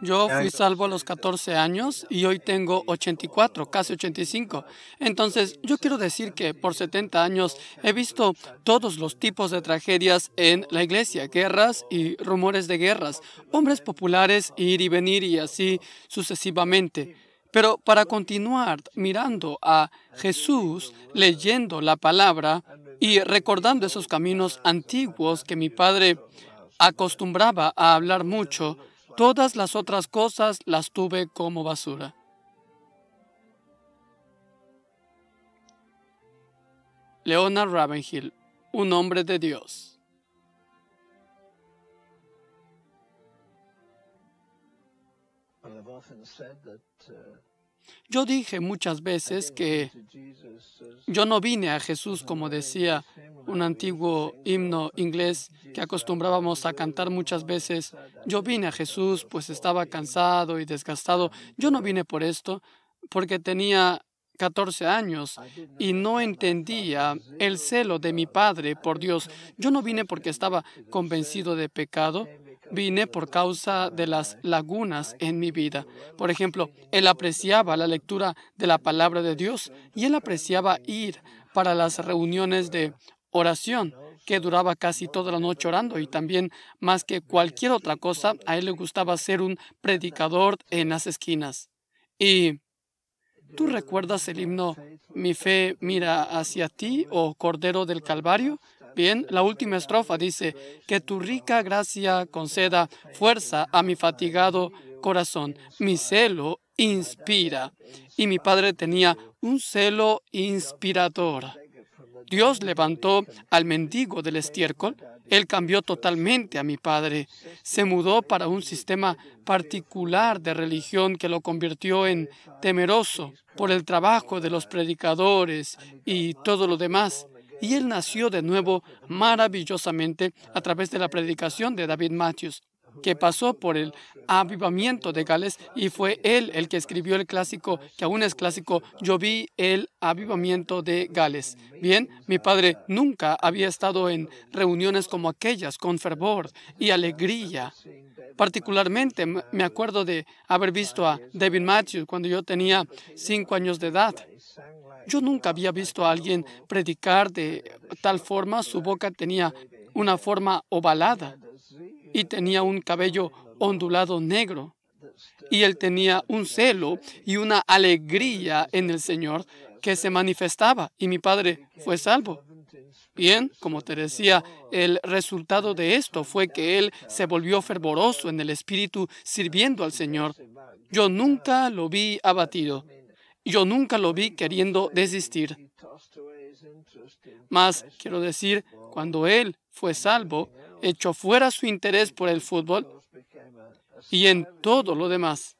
Yo fui salvo a los 14 este años y hoy tengo 84, casi 85. Entonces, yo quiero decir que por 70 años he visto todos los tipos de tragedias en la iglesia, guerras y rumores de guerras, hombres populares ir y venir y así sucesivamente. Pero para continuar mirando a Jesús, leyendo la palabra y recordando esos caminos antiguos que mi padre acostumbraba a hablar mucho, Todas las otras cosas las tuve como basura. Leonard Ravenhill, un hombre de Dios. Yo dije muchas veces que yo no vine a Jesús como decía un antiguo himno inglés que acostumbrábamos a cantar muchas veces. Yo vine a Jesús pues estaba cansado y desgastado. Yo no vine por esto porque tenía 14 años y no entendía el celo de mi padre por Dios. Yo no vine porque estaba convencido de pecado vine por causa de las lagunas en mi vida. Por ejemplo, él apreciaba la lectura de la palabra de Dios y él apreciaba ir para las reuniones de oración que duraba casi toda la noche orando y también más que cualquier otra cosa, a él le gustaba ser un predicador en las esquinas. Y tú recuerdas el himno Mi fe mira hacia ti o Cordero del Calvario, la última estrofa dice, que tu rica gracia conceda fuerza a mi fatigado corazón. Mi celo inspira. Y mi padre tenía un celo inspirador. Dios levantó al mendigo del estiércol. Él cambió totalmente a mi padre. Se mudó para un sistema particular de religión que lo convirtió en temeroso por el trabajo de los predicadores y todo lo demás y él nació de nuevo maravillosamente a través de la predicación de David Matthews que pasó por el avivamiento de Gales y fue él el que escribió el clásico, que aún es clásico, yo vi el avivamiento de Gales. Bien, mi padre nunca había estado en reuniones como aquellas con fervor y alegría. Particularmente me acuerdo de haber visto a David Matthews cuando yo tenía cinco años de edad. Yo nunca había visto a alguien predicar de tal forma. Su boca tenía una forma ovalada y tenía un cabello ondulado negro. Y él tenía un celo y una alegría en el Señor que se manifestaba y mi padre fue salvo. Bien, como te decía, el resultado de esto fue que él se volvió fervoroso en el espíritu sirviendo al Señor. Yo nunca lo vi abatido. Yo nunca lo vi queriendo desistir. Más, quiero decir, cuando él fue salvo, echó fuera su interés por el fútbol y en todo lo demás,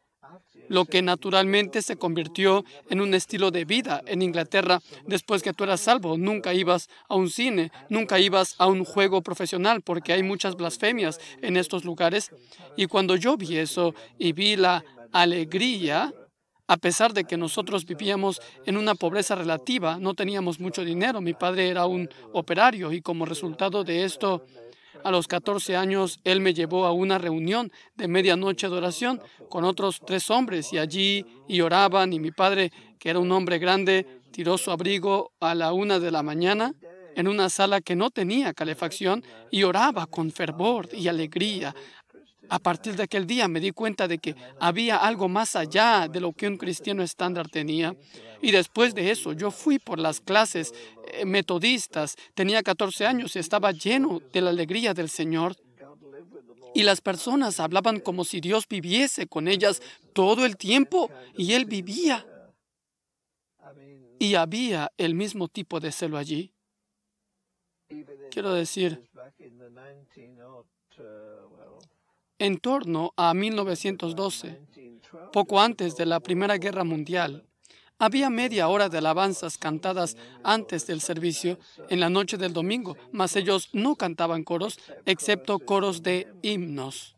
lo que naturalmente se convirtió en un estilo de vida en Inglaterra después que tú eras salvo. Nunca ibas a un cine, nunca ibas a un juego profesional porque hay muchas blasfemias en estos lugares. Y cuando yo vi eso y vi la alegría a pesar de que nosotros vivíamos en una pobreza relativa, no teníamos mucho dinero. Mi padre era un operario y como resultado de esto, a los 14 años, él me llevó a una reunión de medianoche de oración con otros tres hombres y allí y oraban y mi padre, que era un hombre grande, tiró su abrigo a la una de la mañana en una sala que no tenía calefacción y oraba con fervor y alegría a partir de aquel día me di cuenta de que había algo más allá de lo que un cristiano estándar tenía. Y después de eso, yo fui por las clases eh, metodistas. Tenía 14 años y estaba lleno de la alegría del Señor. Y las personas hablaban como si Dios viviese con ellas todo el tiempo y Él vivía. Y había el mismo tipo de celo allí. Quiero decir, en torno a 1912, poco antes de la Primera Guerra Mundial. Había media hora de alabanzas cantadas antes del servicio en la noche del domingo, mas ellos no cantaban coros, excepto coros de himnos.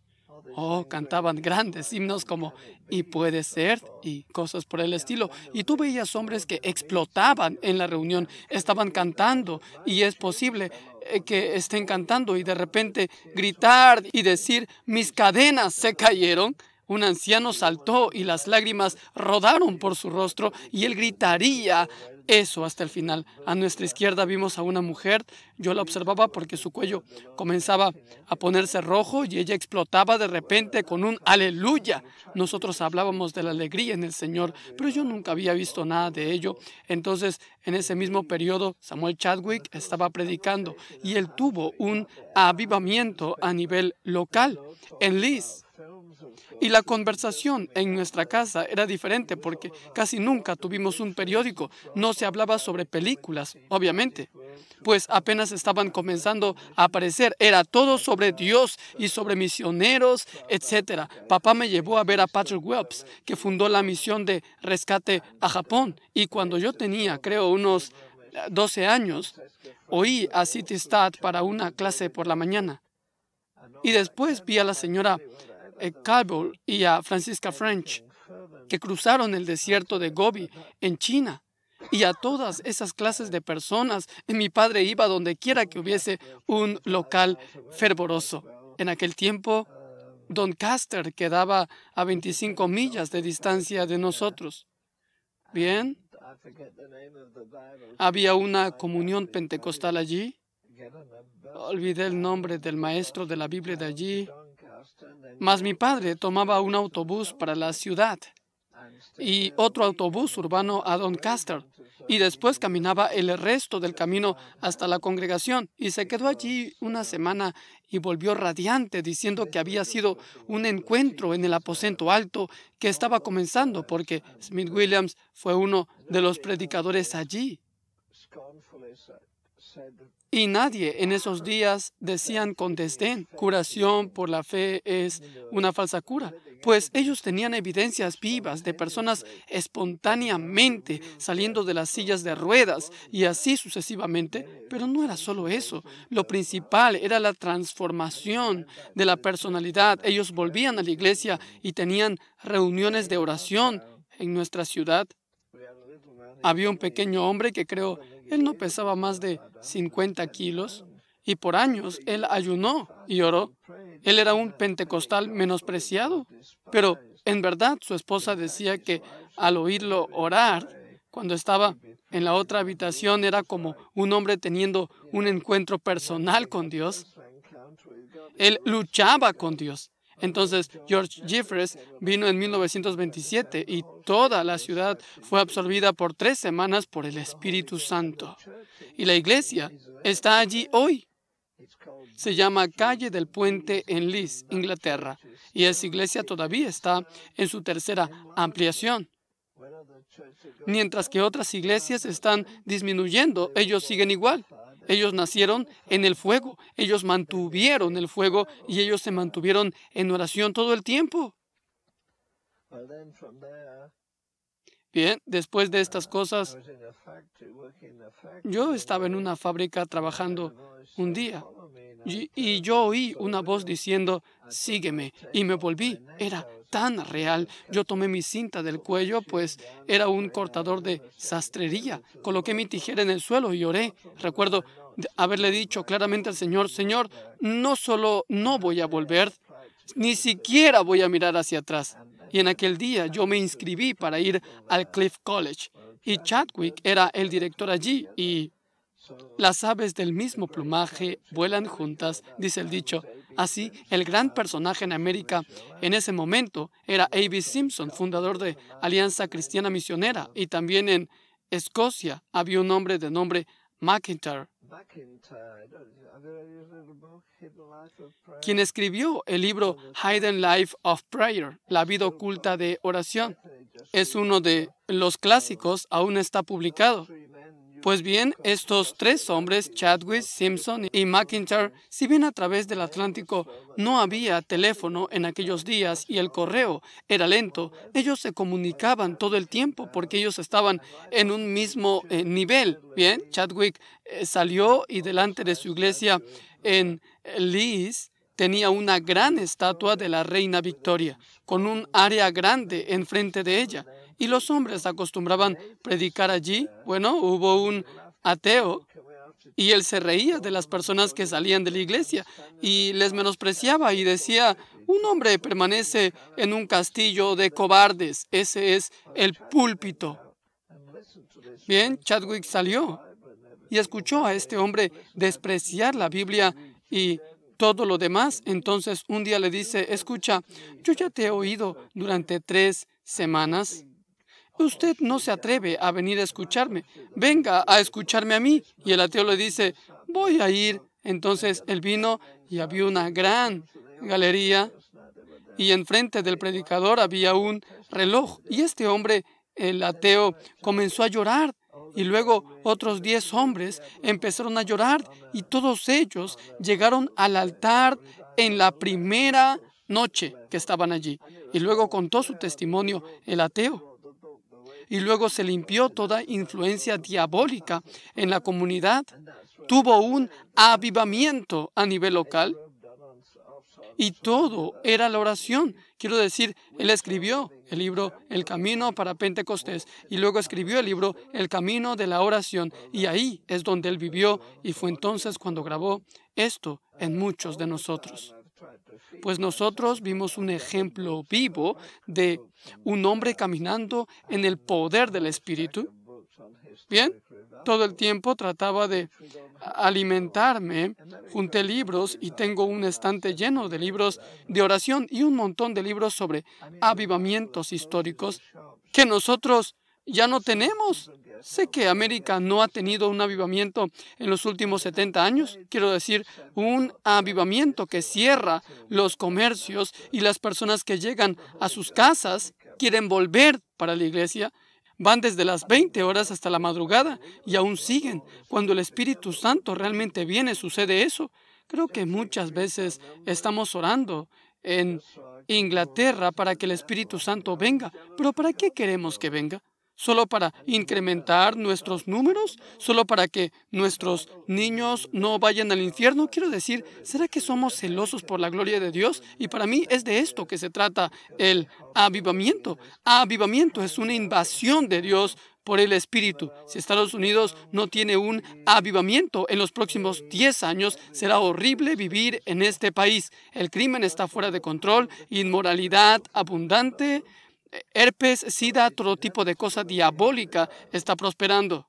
Oh, cantaban grandes himnos como Y puede ser y cosas por el estilo. Y tú veías hombres que explotaban en la reunión, estaban cantando y es posible eh, que estén cantando y de repente gritar y decir, mis cadenas se cayeron. Un anciano saltó y las lágrimas rodaron por su rostro y él gritaría eso hasta el final. A nuestra izquierda vimos a una mujer, yo la observaba porque su cuello comenzaba a ponerse rojo y ella explotaba de repente con un aleluya. Nosotros hablábamos de la alegría en el Señor, pero yo nunca había visto nada de ello. Entonces, en ese mismo periodo, Samuel Chadwick estaba predicando y él tuvo un avivamiento a nivel local en Liz. Y la conversación en nuestra casa era diferente porque casi nunca tuvimos un periódico, no se hablaba sobre películas, obviamente, pues apenas estaban comenzando a aparecer, era todo sobre Dios y sobre misioneros, etc. Papá me llevó a ver a Patrick Welps, que fundó la misión de rescate a Japón, y cuando yo tenía, creo, unos 12 eh, años, oí a City para una clase por la mañana. Y después vi a la señora cable eh, y a Francisca French, que cruzaron el desierto de Gobi en China, y a todas esas clases de personas. Mi padre iba donde quiera que hubiese un local fervoroso. En aquel tiempo, Don Caster quedaba a 25 millas de distancia de nosotros. Bien, había una comunión pentecostal allí. Olvidé el nombre del maestro de la Biblia de allí. Mas mi padre tomaba un autobús para la ciudad y otro autobús urbano a Doncaster y después caminaba el resto del camino hasta la congregación y se quedó allí una semana y volvió radiante diciendo que había sido un encuentro en el aposento alto que estaba comenzando porque Smith Williams fue uno de los predicadores allí. Y nadie en esos días decían con desdén, curación por la fe es una falsa cura, pues ellos tenían evidencias vivas de personas espontáneamente saliendo de las sillas de ruedas y así sucesivamente, pero no era solo eso, lo principal era la transformación de la personalidad. Ellos volvían a la iglesia y tenían reuniones de oración en nuestra ciudad había un pequeño hombre que creo, él no pesaba más de 50 kilos, y por años él ayunó y oró. Él era un pentecostal menospreciado, pero en verdad su esposa decía que al oírlo orar, cuando estaba en la otra habitación, era como un hombre teniendo un encuentro personal con Dios. Él luchaba con Dios. Entonces, George Jeffreys vino en 1927 y toda la ciudad fue absorbida por tres semanas por el Espíritu Santo. Y la iglesia está allí hoy. Se llama Calle del Puente en Leeds, Inglaterra, y esa iglesia todavía está en su tercera ampliación. Mientras que otras iglesias están disminuyendo, ellos siguen igual. Ellos nacieron en el fuego, ellos mantuvieron el fuego y ellos se mantuvieron en oración todo el tiempo. Bien, después de estas cosas, yo estaba en una fábrica trabajando un día y, yo oí una voz diciendo, sígueme, y me volví. Era tan real. Yo tomé mi cinta del cuello, pues era un cortador de sastrería. Coloqué mi tijera en el suelo y oré. Recuerdo haberle dicho claramente al Señor, Señor, no solo no voy a volver, ni siquiera voy a mirar hacia atrás. Y en aquel día yo me inscribí para ir al Cliff College y Chadwick era el director allí y las aves del mismo plumaje vuelan juntas, dice el dicho. Así, el gran personaje en América en ese momento era A.B. Simpson, fundador de Alianza Cristiana Misionera, y también en Escocia había un hombre de nombre McIntyre, quien escribió el libro Hidden Life of Prayer, La vida oculta de oración. Es uno de los clásicos, aún está publicado. Pues bien, estos tres hombres, Chadwick, Simpson y McIntyre, si bien a través del Atlántico no había teléfono en aquellos días y el correo era lento, ellos se comunicaban todo el tiempo porque ellos estaban en un mismo eh, nivel. Bien, Chadwick eh, salió y delante de su iglesia en Leeds tenía una gran estatua de la reina Victoria, con un área grande enfrente de ella y los hombres acostumbraban predicar allí. Bueno, hubo un ateo y él se reía de las personas que salían de la iglesia y les menospreciaba y decía, un hombre permanece en un castillo de cobardes, ese es el púlpito. Bien, Chadwick salió y escuchó a este hombre despreciar la Biblia y todo lo demás. Entonces un día le dice, escucha, yo ya te he oído durante tres semanas usted no se atreve a venir a escucharme. Venga a escucharme a mí. Y el ateo le dice, voy a ir. Entonces él vino y había una gran galería y enfrente del predicador había un reloj. Y este hombre, el ateo, comenzó a llorar. Y luego otros diez hombres empezaron a llorar y todos ellos llegaron al altar en la primera noche que estaban allí. Y luego contó su testimonio el ateo y luego se limpió toda influencia diabólica en la comunidad. Tuvo un avivamiento a nivel local y todo era la oración. Quiero decir, él escribió el libro El Camino para Pentecostés y luego escribió el libro El Camino de la Oración y ahí es donde él vivió y fue entonces cuando grabó esto en muchos de nosotros. Pues nosotros vimos un ejemplo vivo de un hombre caminando en el poder del Espíritu. Bien, todo el tiempo trataba de alimentarme, junté libros y tengo un estante lleno de libros de oración y un montón de libros sobre avivamientos históricos que nosotros ya no tenemos. Sé que América no ha tenido un avivamiento en los últimos 70 años, quiero decir, un avivamiento que cierra los comercios y las personas que llegan a sus casas quieren volver para la iglesia. Van desde las 20 horas hasta la madrugada y aún siguen. Cuando el Espíritu Santo realmente viene, sucede eso. Creo que muchas veces estamos orando en Inglaterra para que el Espíritu Santo venga. Pero ¿para qué queremos que venga? solo para incrementar nuestros números, solo para que nuestros niños no vayan al infierno. Quiero decir, ¿será que somos celosos por la gloria de Dios? Y para mí es de esto que se trata el avivamiento. Avivamiento es una invasión de Dios por el Espíritu. Si Estados Unidos no tiene un avivamiento en los próximos 10 años, será horrible vivir en este país. El crimen está fuera de control, inmoralidad abundante, herpes, sida, todo tipo de cosa diabólica está prosperando.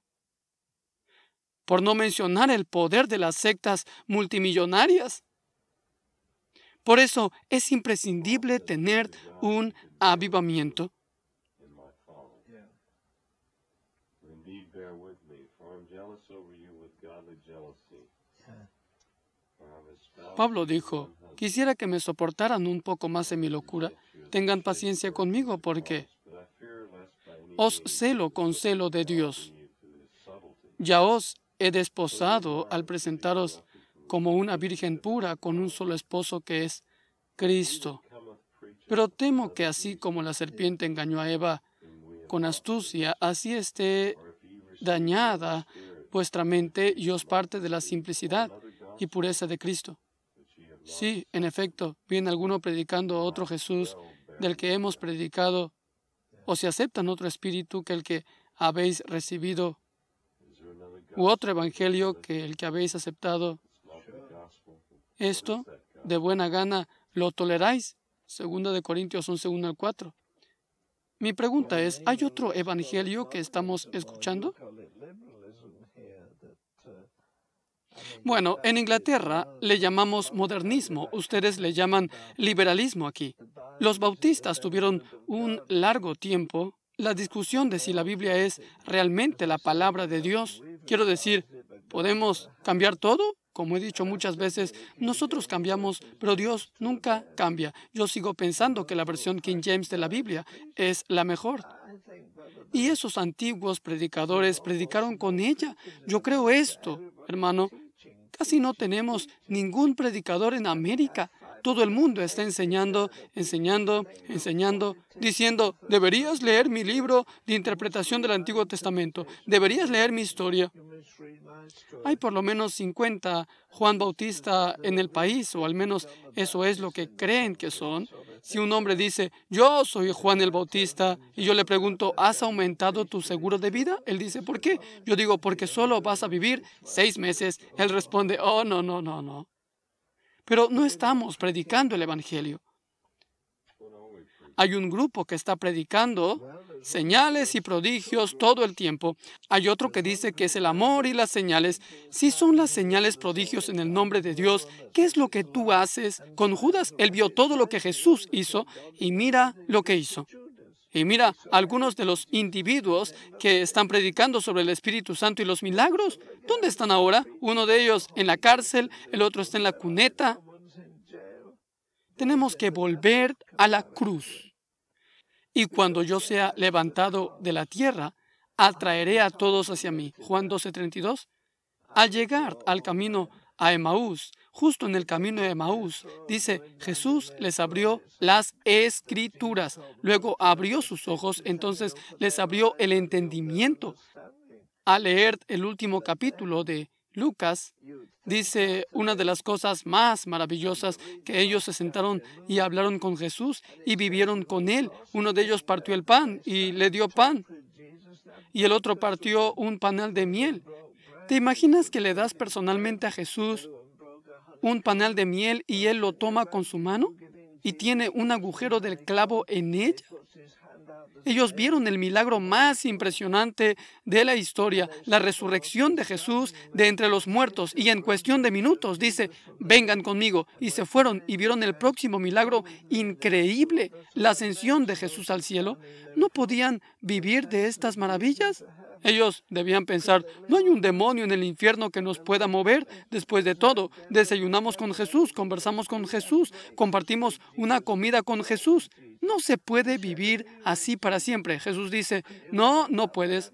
Por no mencionar el poder de las sectas multimillonarias. Por eso es imprescindible tener un avivamiento. Pablo dijo, quisiera que me soportaran un poco más en mi locura, Tengan paciencia conmigo porque os celo con celo de Dios. Ya os he desposado al presentaros como una virgen pura con un solo esposo que es Cristo. Pero temo que así como la serpiente engañó a Eva con astucia, así esté dañada vuestra mente y os parte de la simplicidad y pureza de Cristo. Sí, en efecto, viene alguno predicando a otro Jesús del que hemos predicado, o si aceptan otro espíritu que el que habéis recibido, u otro evangelio que el que habéis aceptado. Esto, de buena gana, lo toleráis. Segunda de Corintios 11, 1 al 4. Mi pregunta es, ¿hay otro evangelio que estamos escuchando? Bueno, en Inglaterra le llamamos modernismo, ustedes le llaman liberalismo aquí. Los bautistas tuvieron un largo tiempo la discusión de si la Biblia es realmente la palabra de Dios. Quiero decir, ¿podemos cambiar todo? Como he dicho muchas veces, nosotros cambiamos, pero Dios nunca cambia. Yo sigo pensando que la versión King James de la Biblia es la mejor. Y esos antiguos predicadores predicaron con ella. Yo creo esto, hermano, Casi no tenemos ningún predicador en América todo el mundo está enseñando, enseñando, enseñando, diciendo, deberías leer mi libro de interpretación del Antiguo Testamento, deberías leer mi historia. Hay por lo menos 50 Juan Bautista en el país, o al menos eso es lo que creen que son. Si un hombre dice, yo soy Juan el Bautista, y yo le pregunto, ¿has aumentado tu seguro de vida? Él dice, ¿por qué? Yo digo, porque solo vas a vivir seis meses. Él responde, oh, no, no, no, no pero no estamos predicando el Evangelio. Hay un grupo que está predicando señales y prodigios todo el tiempo. Hay otro que dice que es el amor y las señales. Si son las señales prodigios en el nombre de Dios, ¿qué es lo que tú haces? Con Judas, él vio todo lo que Jesús hizo y mira lo que hizo. Y mira, algunos de los individuos que están predicando sobre el Espíritu Santo y los milagros ¿Dónde están ahora? Uno de ellos en la cárcel, el otro está en la cuneta. Tenemos que volver a la cruz. Y cuando yo sea levantado de la tierra, atraeré a todos hacia mí. Juan 32. Al llegar al camino a Emaús, justo en el camino de Emaús, dice, Jesús les abrió las escrituras, luego abrió sus ojos, entonces les abrió el entendimiento al leer el último capítulo de Lucas, dice una de las cosas más maravillosas que ellos se sentaron y hablaron con Jesús y vivieron con él. Uno de ellos partió el pan y le dio pan. Y el otro partió un panal de miel. ¿Te imaginas que le das personalmente a Jesús un panal de miel y él lo toma con su mano y tiene un agujero del clavo en ella? Ellos vieron el milagro más impresionante de la historia, la resurrección de Jesús de entre los muertos. Y en cuestión de minutos dice, vengan conmigo. Y se fueron y vieron el próximo milagro increíble, la ascensión de Jesús al cielo. ¿No podían vivir de estas maravillas? Ellos debían pensar, no hay un demonio en el infierno que nos pueda mover. Después de todo, desayunamos con Jesús, conversamos con Jesús, compartimos una comida con Jesús. No se puede vivir así para siempre. Jesús dice, no, no puedes.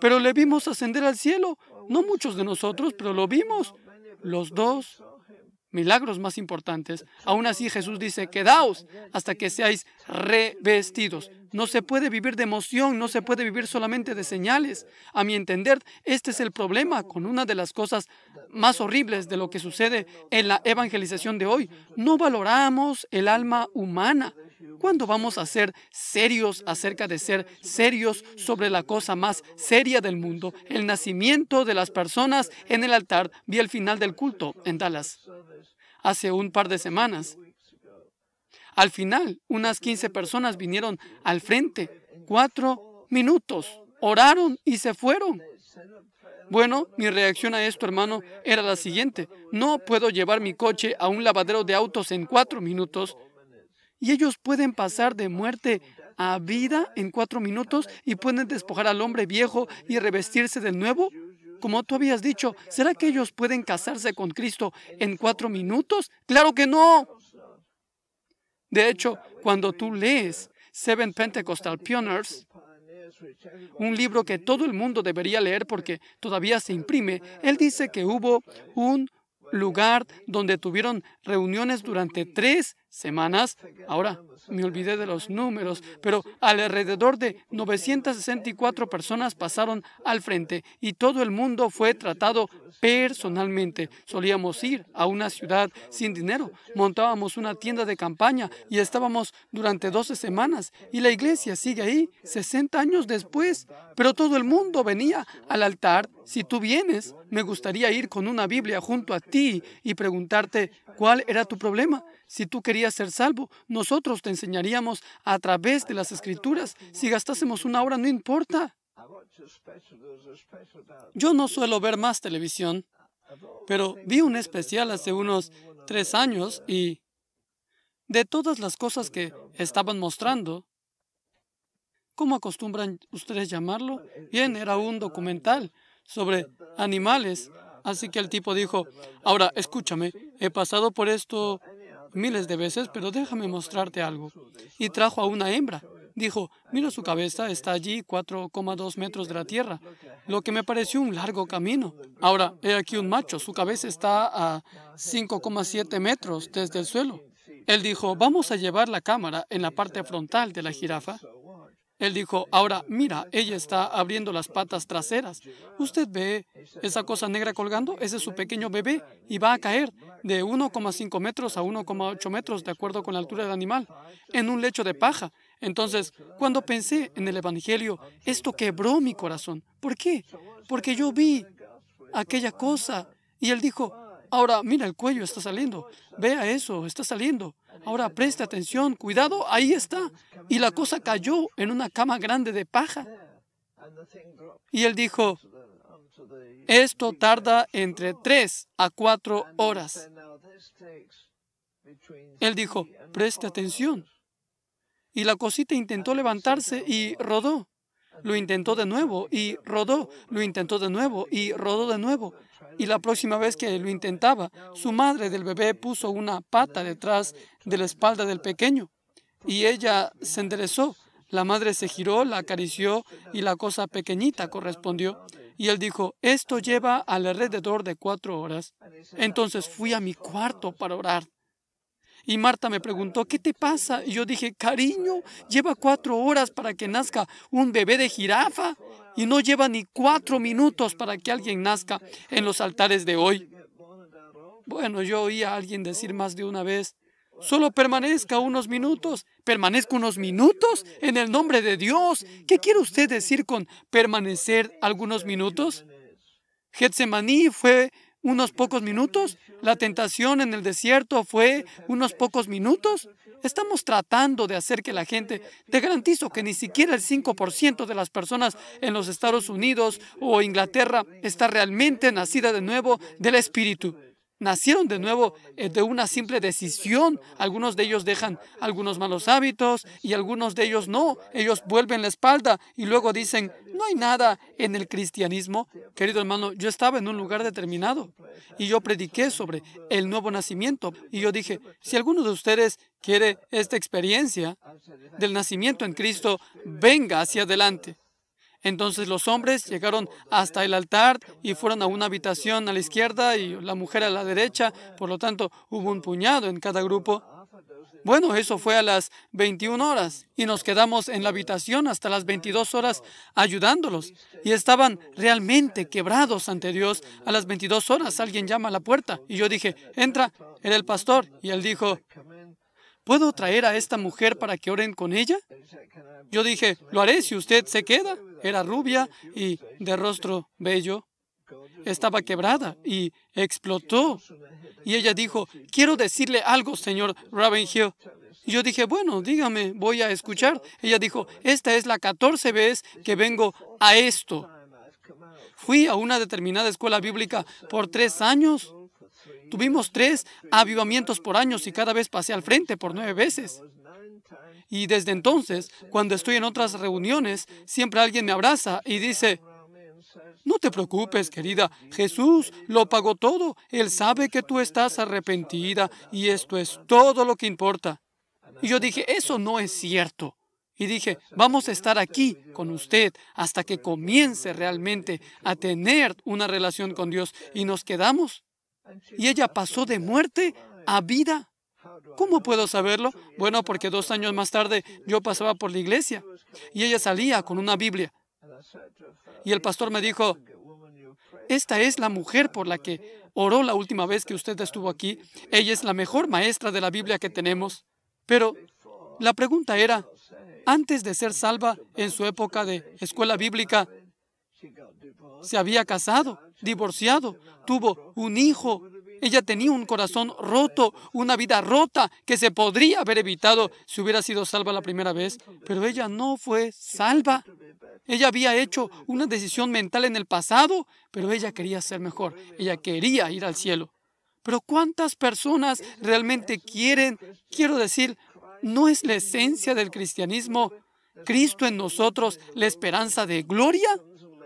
Pero le vimos ascender al cielo. No muchos de nosotros, pero lo vimos. Los dos milagros más importantes. Aún así Jesús dice, quedaos hasta que seáis revestidos. No se puede vivir de emoción, no se puede vivir solamente de señales. A mi entender, este es el problema con una de las cosas más horribles de lo que sucede en la evangelización de hoy. No valoramos el alma humana. ¿Cuándo vamos a ser serios acerca de ser serios sobre la cosa más seria del mundo, el nacimiento de las personas en el altar? Vi el final del culto en Dallas hace un par de semanas. Al final, unas 15 personas vinieron al frente, cuatro minutos, oraron y se fueron. Bueno, mi reacción a esto, hermano, era la siguiente. No puedo llevar mi coche a un lavadero de autos en cuatro minutos y ellos pueden pasar de muerte a vida en cuatro minutos y pueden despojar al hombre viejo y revestirse de nuevo? Como tú habías dicho, ¿será que ellos pueden casarse con Cristo en cuatro minutos? Claro que no. De hecho, cuando tú lees Seven Pentecostal Pioneers, un libro que todo el mundo debería leer porque todavía se imprime, él dice que hubo un lugar donde tuvieron reuniones durante tres semanas. Ahora me olvidé de los números, pero alrededor de 964 personas pasaron al frente y todo el mundo fue tratado personalmente. Solíamos ir a una ciudad sin dinero, montábamos una tienda de campaña y estábamos durante 12 semanas y la iglesia sigue ahí 60 años después, pero todo el mundo venía al altar. Si tú vienes, me gustaría ir con una Biblia junto a ti y preguntarte cuál era tu problema. Si tú querías ser salvo, nosotros te enseñaríamos a través de las escrituras. Si gastásemos una hora, no importa. Yo no suelo ver más televisión, pero vi un especial hace unos tres años y de todas las cosas que estaban mostrando, ¿cómo acostumbran ustedes llamarlo? Bien, era un documental sobre animales. Así que el tipo dijo, ahora escúchame, he pasado por esto miles de veces, pero déjame mostrarte algo. Y trajo a una hembra. Dijo, mira su cabeza, está allí 4,2 metros de la tierra, lo que me pareció un largo camino. Ahora, he aquí un macho, su cabeza está a 5,7 metros desde el suelo. Él dijo, vamos a llevar la cámara en la parte frontal de la jirafa él dijo, ahora mira, ella está abriendo las patas traseras. ¿Usted ve esa cosa negra colgando? Ese es su pequeño bebé y va a caer de 1,5 metros a 1,8 metros, de acuerdo con la altura del animal, en un lecho de paja. Entonces, cuando pensé en el Evangelio, esto quebró mi corazón. ¿Por qué? Porque yo vi aquella cosa y él dijo, ahora mira, el cuello está saliendo, vea eso, está saliendo. Ahora preste atención, cuidado, ahí está. Y la cosa cayó en una cama grande de paja. Y él dijo, esto tarda entre tres a cuatro horas. Él dijo, preste atención. Y la cosita intentó levantarse y rodó. Lo intentó de nuevo y rodó. Lo intentó de nuevo y rodó de nuevo. Y la próxima vez que lo intentaba, su madre del bebé puso una pata detrás de la espalda del pequeño. Y ella se enderezó. La madre se giró, la acarició y la cosa pequeñita correspondió. Y él dijo, esto lleva alrededor de cuatro horas. Entonces fui a mi cuarto para orar. Y Marta me preguntó, ¿qué te pasa? Y yo dije, cariño, lleva cuatro horas para que nazca un bebé de jirafa y no lleva ni cuatro minutos para que alguien nazca en los altares de hoy. Bueno, yo oí a alguien decir más de una vez, solo permanezca unos minutos, permanezca unos minutos en el nombre de Dios. ¿Qué quiere usted decir con permanecer algunos minutos? Getsemaní fue unos pocos minutos? ¿La tentación en el desierto fue unos pocos minutos? Estamos tratando de hacer que la gente, te garantizo que ni siquiera el 5% de las personas en los Estados Unidos o Inglaterra está realmente nacida de nuevo del Espíritu nacieron de nuevo eh, de una simple decisión. Algunos de ellos dejan algunos malos hábitos y algunos de ellos no. Ellos vuelven la espalda y luego dicen, no hay nada en el cristianismo. Querido hermano, yo estaba en un lugar determinado y yo prediqué sobre el nuevo nacimiento y yo dije, si alguno de ustedes quiere esta experiencia del nacimiento en Cristo, venga hacia adelante. Entonces los hombres llegaron hasta el altar y fueron a una habitación a la izquierda y la mujer a la derecha. Por lo tanto, hubo un puñado en cada grupo. Bueno, eso fue a las 21 horas y nos quedamos en la habitación hasta las 22 horas ayudándolos y estaban realmente quebrados ante Dios. A las 22 horas alguien llama a la puerta y yo dije, entra, era el pastor y él dijo, ¿puedo traer a esta mujer para que oren con ella? Yo dije, lo haré si usted se queda. Era rubia y de rostro bello. Estaba quebrada y explotó. Y ella dijo, quiero decirle algo, señor Hill. Y yo dije, bueno, dígame, voy a escuchar. Ella dijo, esta es la catorce vez que vengo a esto. Fui a una determinada escuela bíblica por tres años Tuvimos tres avivamientos por años y cada vez pasé al frente por nueve veces. Y desde entonces, cuando estoy en otras reuniones, siempre alguien me abraza y dice, no te preocupes, querida, Jesús lo pagó todo. Él sabe que tú estás arrepentida y esto es todo lo que importa. Y yo dije, eso no es cierto. Y dije, vamos a estar aquí con usted hasta que comience realmente a tener una relación con Dios. Y nos quedamos y ella pasó de muerte a vida. ¿Cómo puedo saberlo? Bueno, porque dos años más tarde yo pasaba por la iglesia y ella salía con una Biblia. Y el pastor me dijo, esta es la mujer por la que oró la última vez que usted estuvo aquí. Ella es la mejor maestra de la Biblia que tenemos. Pero la pregunta era, antes de ser salva en su época de escuela bíblica, se había casado, divorciado, tuvo un hijo. Ella tenía un corazón roto, una vida rota que se podría haber evitado si hubiera sido salva la primera vez, pero ella no fue salva. Ella había hecho una decisión mental en el pasado, pero ella quería ser mejor, ella quería ir al cielo. Pero ¿cuántas personas realmente quieren? Quiero decir, no es la esencia del cristianismo. Cristo en nosotros, la esperanza de gloria.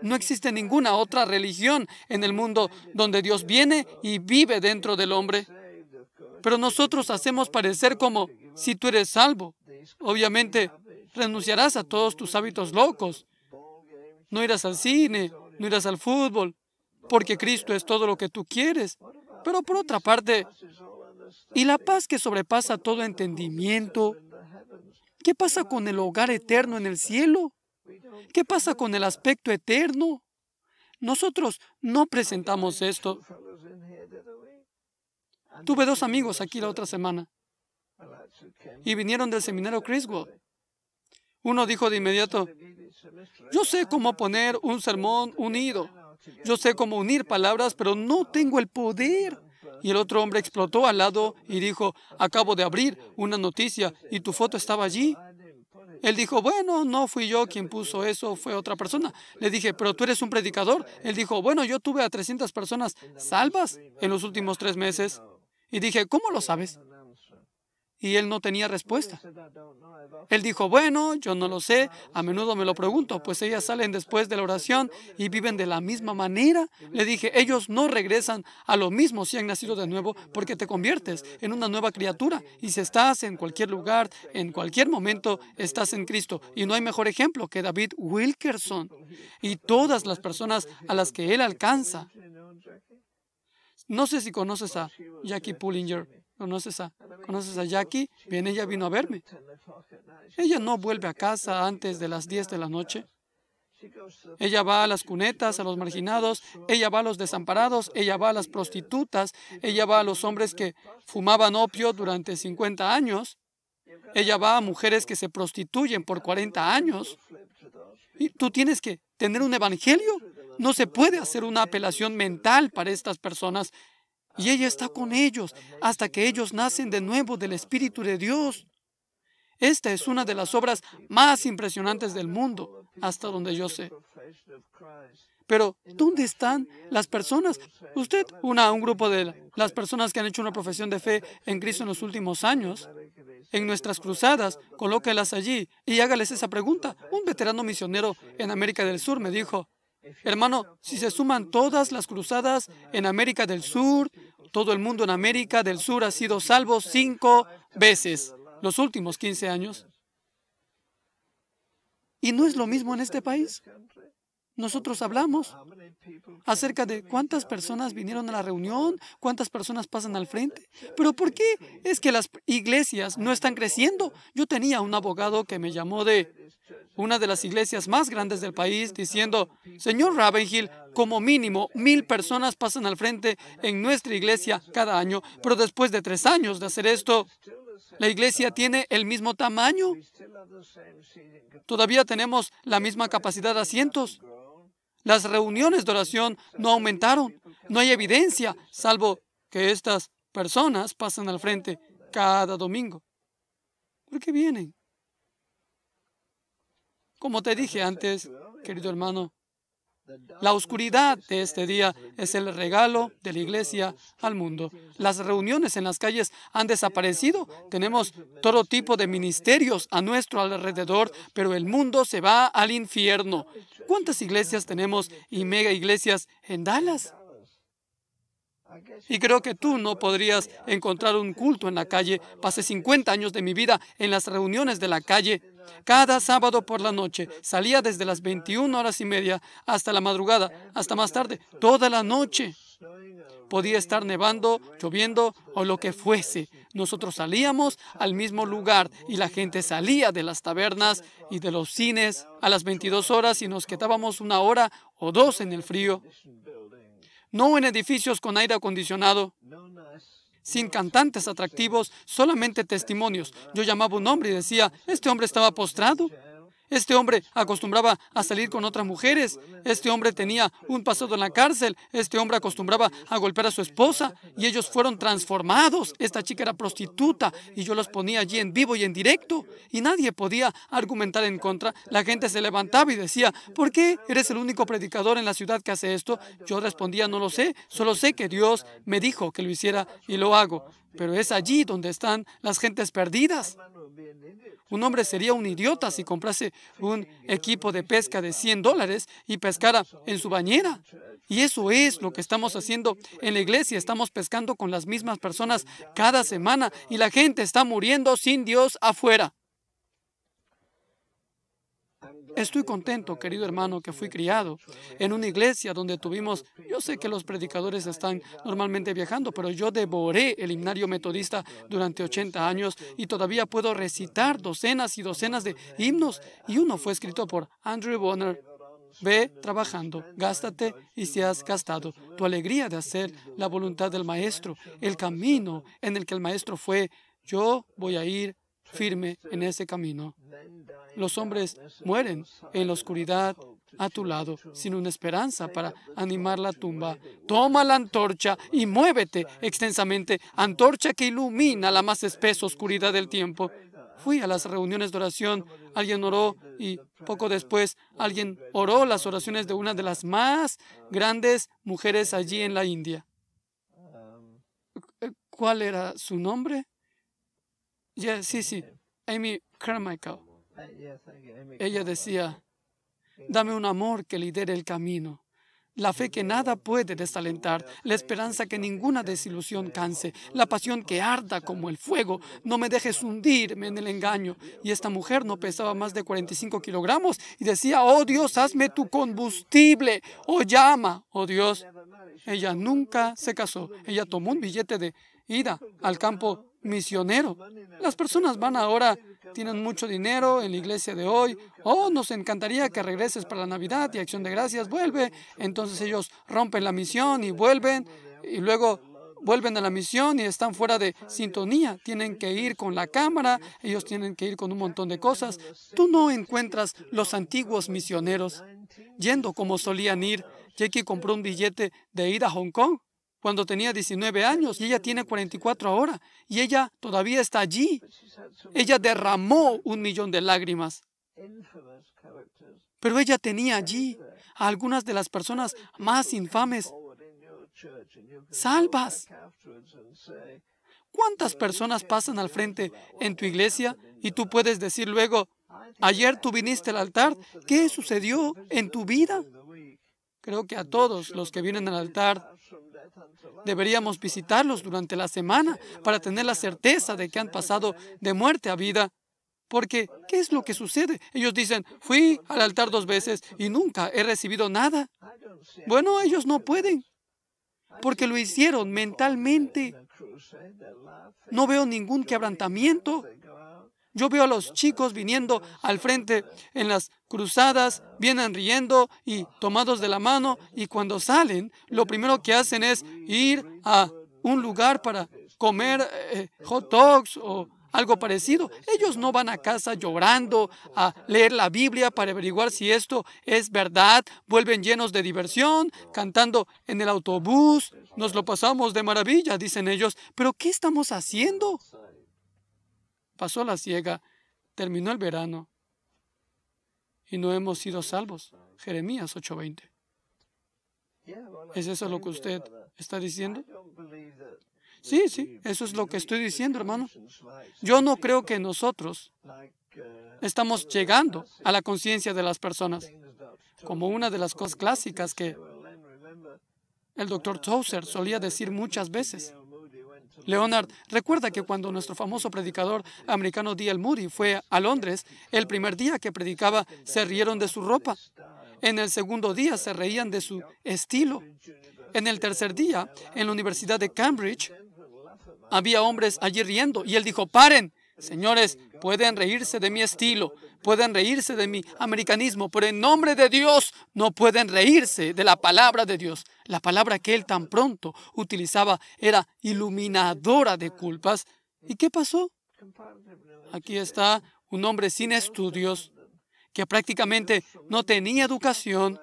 No existe ninguna otra religión en el mundo donde Dios viene y vive dentro del hombre. Pero nosotros hacemos parecer como si tú eres salvo. Obviamente, renunciarás a todos tus hábitos locos. No irás al cine, no irás al fútbol, porque Cristo es todo lo que tú quieres. Pero por otra parte, y la paz que sobrepasa todo entendimiento, ¿qué pasa con el hogar eterno en el cielo? ¿Qué pasa con el aspecto eterno? Nosotros no presentamos esto. Tuve dos amigos aquí la otra semana y vinieron del seminario Criswell. Uno dijo de inmediato, yo sé cómo poner un sermón unido, yo sé cómo unir palabras, pero no tengo el poder. Y el otro hombre explotó al lado y dijo, acabo de abrir una noticia y tu foto estaba allí. Él dijo, bueno, no fui yo quien puso eso, fue otra persona. Le dije, pero tú eres un predicador. Él dijo, bueno, yo tuve a 300 personas salvas en los últimos tres meses. Y dije, ¿cómo lo sabes? y él no tenía respuesta. Él dijo, bueno, yo no lo sé, a menudo me lo pregunto, pues ellas salen después de la oración y viven de la misma manera. Le dije, ellos no regresan a lo mismo si han nacido de nuevo, porque te conviertes en una nueva criatura y si estás en cualquier lugar, en cualquier momento, estás en Cristo. Y no hay mejor ejemplo que David Wilkerson y todas las personas a las que él alcanza. No sé si conoces a Jackie Pullinger. ¿Conoces a, ¿Conoces Jackie? Bien, ella vino a verme. Ella no vuelve a casa antes de las 10 de la noche. Ella va a las cunetas, a los marginados, ella va a los desamparados, ella va a las prostitutas, ella va a los hombres que fumaban opio durante 50 años, ella va a mujeres que se prostituyen por 40 años. Y tú tienes que tener un evangelio. No se puede hacer una apelación mental para estas personas y ella está con ellos hasta que ellos nacen de nuevo del Espíritu de Dios. Esta es una de las obras más impresionantes del mundo, hasta donde yo sé. Pero, ¿dónde están las personas? Usted, una, un grupo de las personas que han hecho una profesión de fe en Cristo en los últimos años, en nuestras cruzadas, colóquelas allí y hágales esa pregunta. Un veterano misionero en América del Sur me dijo, Hermano, si se suman todas las cruzadas en América del Sur, todo el mundo en América del Sur ha sido salvo cinco veces los últimos 15 años. ¿Y no es lo mismo en este país? Nosotros hablamos acerca de cuántas personas vinieron a la reunión, cuántas personas pasan al frente. Pero ¿por qué es que las iglesias no están creciendo? Yo tenía un abogado que me llamó de una de las iglesias más grandes del país diciendo, señor Ravenhill, como mínimo mil personas pasan al frente en nuestra iglesia cada año, pero después de tres años de hacer esto, la iglesia tiene el mismo tamaño. Todavía tenemos la misma capacidad de asientos. Las reuniones de oración no aumentaron. No hay evidencia, salvo que estas personas pasan al frente cada domingo. ¿Por qué vienen? Como te dije antes, querido hermano, la oscuridad de este día es el regalo de la iglesia al mundo. Las reuniones en las calles han desaparecido. Tenemos todo tipo de ministerios a nuestro alrededor, pero el mundo se va al infierno. ¿Cuántas iglesias tenemos y mega iglesias en Dallas? Y creo que tú no podrías encontrar un culto en la calle. Pasé 50 años de mi vida en las reuniones de la calle cada sábado por la noche salía desde las 21 horas y media hasta la madrugada, hasta más tarde, toda la noche. Podía estar nevando, lloviendo o lo que fuese. Nosotros salíamos al mismo lugar y la gente salía de las tabernas y de los cines a las 22 horas y nos quedábamos una hora o dos en el frío. No en edificios con aire acondicionado sin cantantes atractivos, solamente testimonios. Yo llamaba un hombre y decía, este hombre estaba postrado este hombre acostumbraba a salir con otras mujeres. Este hombre tenía un pasado en la cárcel. Este hombre acostumbraba a golpear a su esposa y ellos fueron transformados. Esta chica era prostituta y yo los ponía allí en vivo y en directo y nadie podía argumentar en contra. La gente se levantaba y decía, ¿por qué eres el único predicador en la ciudad que hace esto? Yo respondía, no lo sé, solo sé que Dios me dijo que lo hiciera y lo hago. Pero es allí donde están las gentes perdidas. Un hombre sería un idiota si comprase un equipo de pesca de 100 dólares y pescara en su bañera. Y eso es lo que estamos haciendo en la iglesia. Estamos pescando con las mismas personas cada semana y la gente está muriendo sin Dios afuera. Estoy contento, querido hermano, que fui criado en una iglesia donde tuvimos, yo sé que los predicadores están normalmente viajando, pero yo devoré el himnario metodista durante 80 años y todavía puedo recitar docenas y docenas de himnos y uno fue escrito por Andrew Bonner. Ve trabajando, gástate y si has gastado. Tu alegría de hacer la voluntad del maestro, el camino en el que el maestro fue, yo voy a ir firme en ese camino. Los hombres mueren en la oscuridad a tu lado, sin una esperanza para animar la tumba. Toma la antorcha y muévete extensamente, antorcha que ilumina la más espesa oscuridad del tiempo. Fui a las reuniones de oración, alguien oró y poco después alguien oró las oraciones de una de las más grandes mujeres allí en la India. Um, ¿Cuál era su nombre? sí, sí. Amy Carmichael. Ella decía, dame un amor que lidere el camino. La fe que nada puede desalentar, la esperanza que ninguna desilusión canse, la pasión que arda como el fuego, no me dejes hundirme en el engaño. Y esta mujer no pesaba más de 45 kilogramos y decía, oh Dios, hazme tu combustible, oh llama, oh Dios. Ella nunca se casó. Ella tomó un billete de ida al campo misionero. Las personas van ahora, tienen mucho dinero en la iglesia de hoy. Oh, nos encantaría que regreses para la Navidad y Acción de Gracias, vuelve. Entonces ellos rompen la misión y vuelven y luego vuelven a la misión y están fuera de sintonía. Tienen que ir con la cámara, ellos tienen que ir con un montón de cosas. Tú no encuentras los antiguos misioneros yendo como solían ir. Jackie compró un billete de ida a Hong Kong cuando tenía 19 años y ella tiene 44 ahora y ella todavía está allí. Ella derramó un millón de lágrimas. Pero ella tenía allí a algunas de las personas más infames, salvas. ¿Cuántas personas pasan al frente en tu iglesia y tú puedes decir luego, ayer tú viniste al altar, ¿qué sucedió en tu vida? Creo que a todos los que vienen al altar Deberíamos visitarlos durante la semana para tener la certeza de que han pasado de muerte a vida. Porque, ¿qué es lo que sucede? Ellos dicen, fui al altar dos veces y nunca he recibido nada. Bueno, ellos no pueden, porque lo hicieron mentalmente. No veo ningún quebrantamiento. Yo veo a los chicos viniendo al frente en las cruzadas, vienen riendo y tomados de la mano, y cuando salen, lo primero que hacen es ir a un lugar para comer eh, hot dogs o algo parecido. Ellos no van a casa llorando a leer la Biblia para averiguar si esto es verdad. Vuelven llenos de diversión, cantando en el autobús. Nos lo pasamos de maravilla, dicen ellos. Pero ¿qué estamos haciendo? pasó la ciega, terminó el verano y no hemos sido salvos. Jeremías 8:20. ¿Es eso lo que usted está diciendo? Sí, sí, eso es lo que estoy diciendo, hermano. Yo no creo que nosotros estamos llegando a la conciencia de las personas, como una de las cosas clásicas que el doctor Tozer solía decir muchas veces. Leonard, recuerda que cuando nuestro famoso predicador americano D.L. Moody fue a Londres, el primer día que predicaba se rieron de su ropa. En el segundo día se reían de su estilo. En el tercer día, en la Universidad de Cambridge, había hombres allí riendo y él dijo, paren, Señores, pueden reírse de mi estilo, pueden reírse de mi americanismo, pero en nombre de Dios no pueden reírse de la palabra de Dios. La palabra que él tan pronto utilizaba era iluminadora de culpas. ¿Y qué pasó? Aquí está un hombre sin estudios, que prácticamente no tenía educación.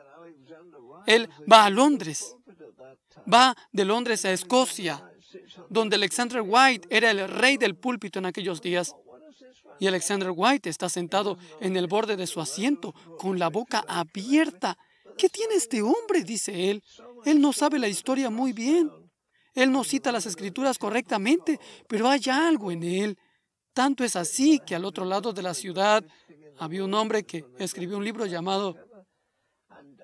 Él va a Londres, va de Londres a Escocia donde Alexander White era el rey del púlpito en aquellos días. Y Alexander White está sentado en el borde de su asiento, con la boca abierta. ¿Qué tiene este hombre? dice él. Él no sabe la historia muy bien. Él no cita las escrituras correctamente, pero hay algo en él. Tanto es así que al otro lado de la ciudad había un hombre que escribió un libro llamado,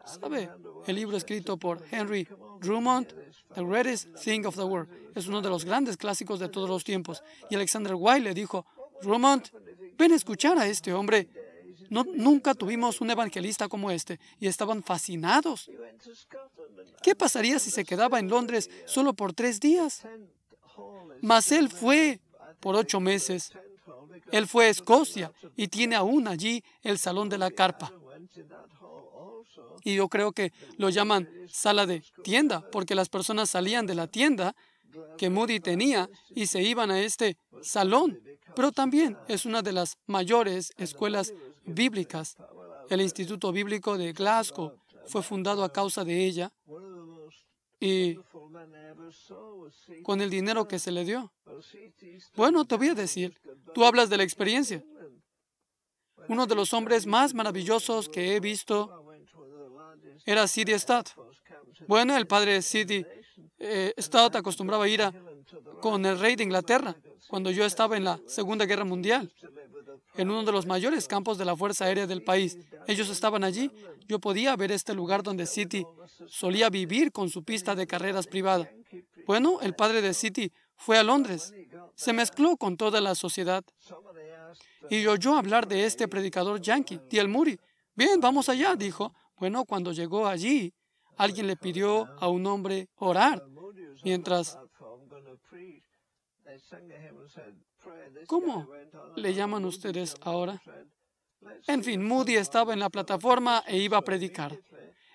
¿sabe? El libro escrito por Henry Drummond, The Greatest Thing of the World, es uno de los grandes clásicos de todos los tiempos. Y Alexander Wilde le dijo, Drummond, ven a escuchar a este hombre. No, nunca tuvimos un evangelista como este y estaban fascinados. ¿Qué pasaría si se quedaba en Londres solo por tres días? Mas él fue por ocho meses. Él fue a Escocia y tiene aún allí el Salón de la Carpa. Y yo creo que lo llaman sala de tienda, porque las personas salían de la tienda que Moody tenía y se iban a este salón. Pero también es una de las mayores escuelas bíblicas. El Instituto Bíblico de Glasgow fue fundado a causa de ella y con el dinero que se le dio. Bueno, te voy a decir, tú hablas de la experiencia. Uno de los hombres más maravillosos que he visto era City Stad. Bueno, el padre de eh, City Stad acostumbraba a ir con el rey de Inglaterra cuando yo estaba en la Segunda Guerra Mundial, en uno de los mayores campos de la Fuerza Aérea del país. Ellos estaban allí. Yo podía ver este lugar donde City solía vivir con su pista de carreras privada. Bueno, el padre de City fue a Londres. Se mezcló con toda la sociedad. Y oyó hablar de este predicador yankee, Tielmuri. Muri. Bien, vamos allá, dijo. Bueno, cuando llegó allí, alguien le pidió a un hombre orar. Mientras... ¿Cómo le llaman ustedes ahora? En fin, Moody estaba en la plataforma e iba a predicar.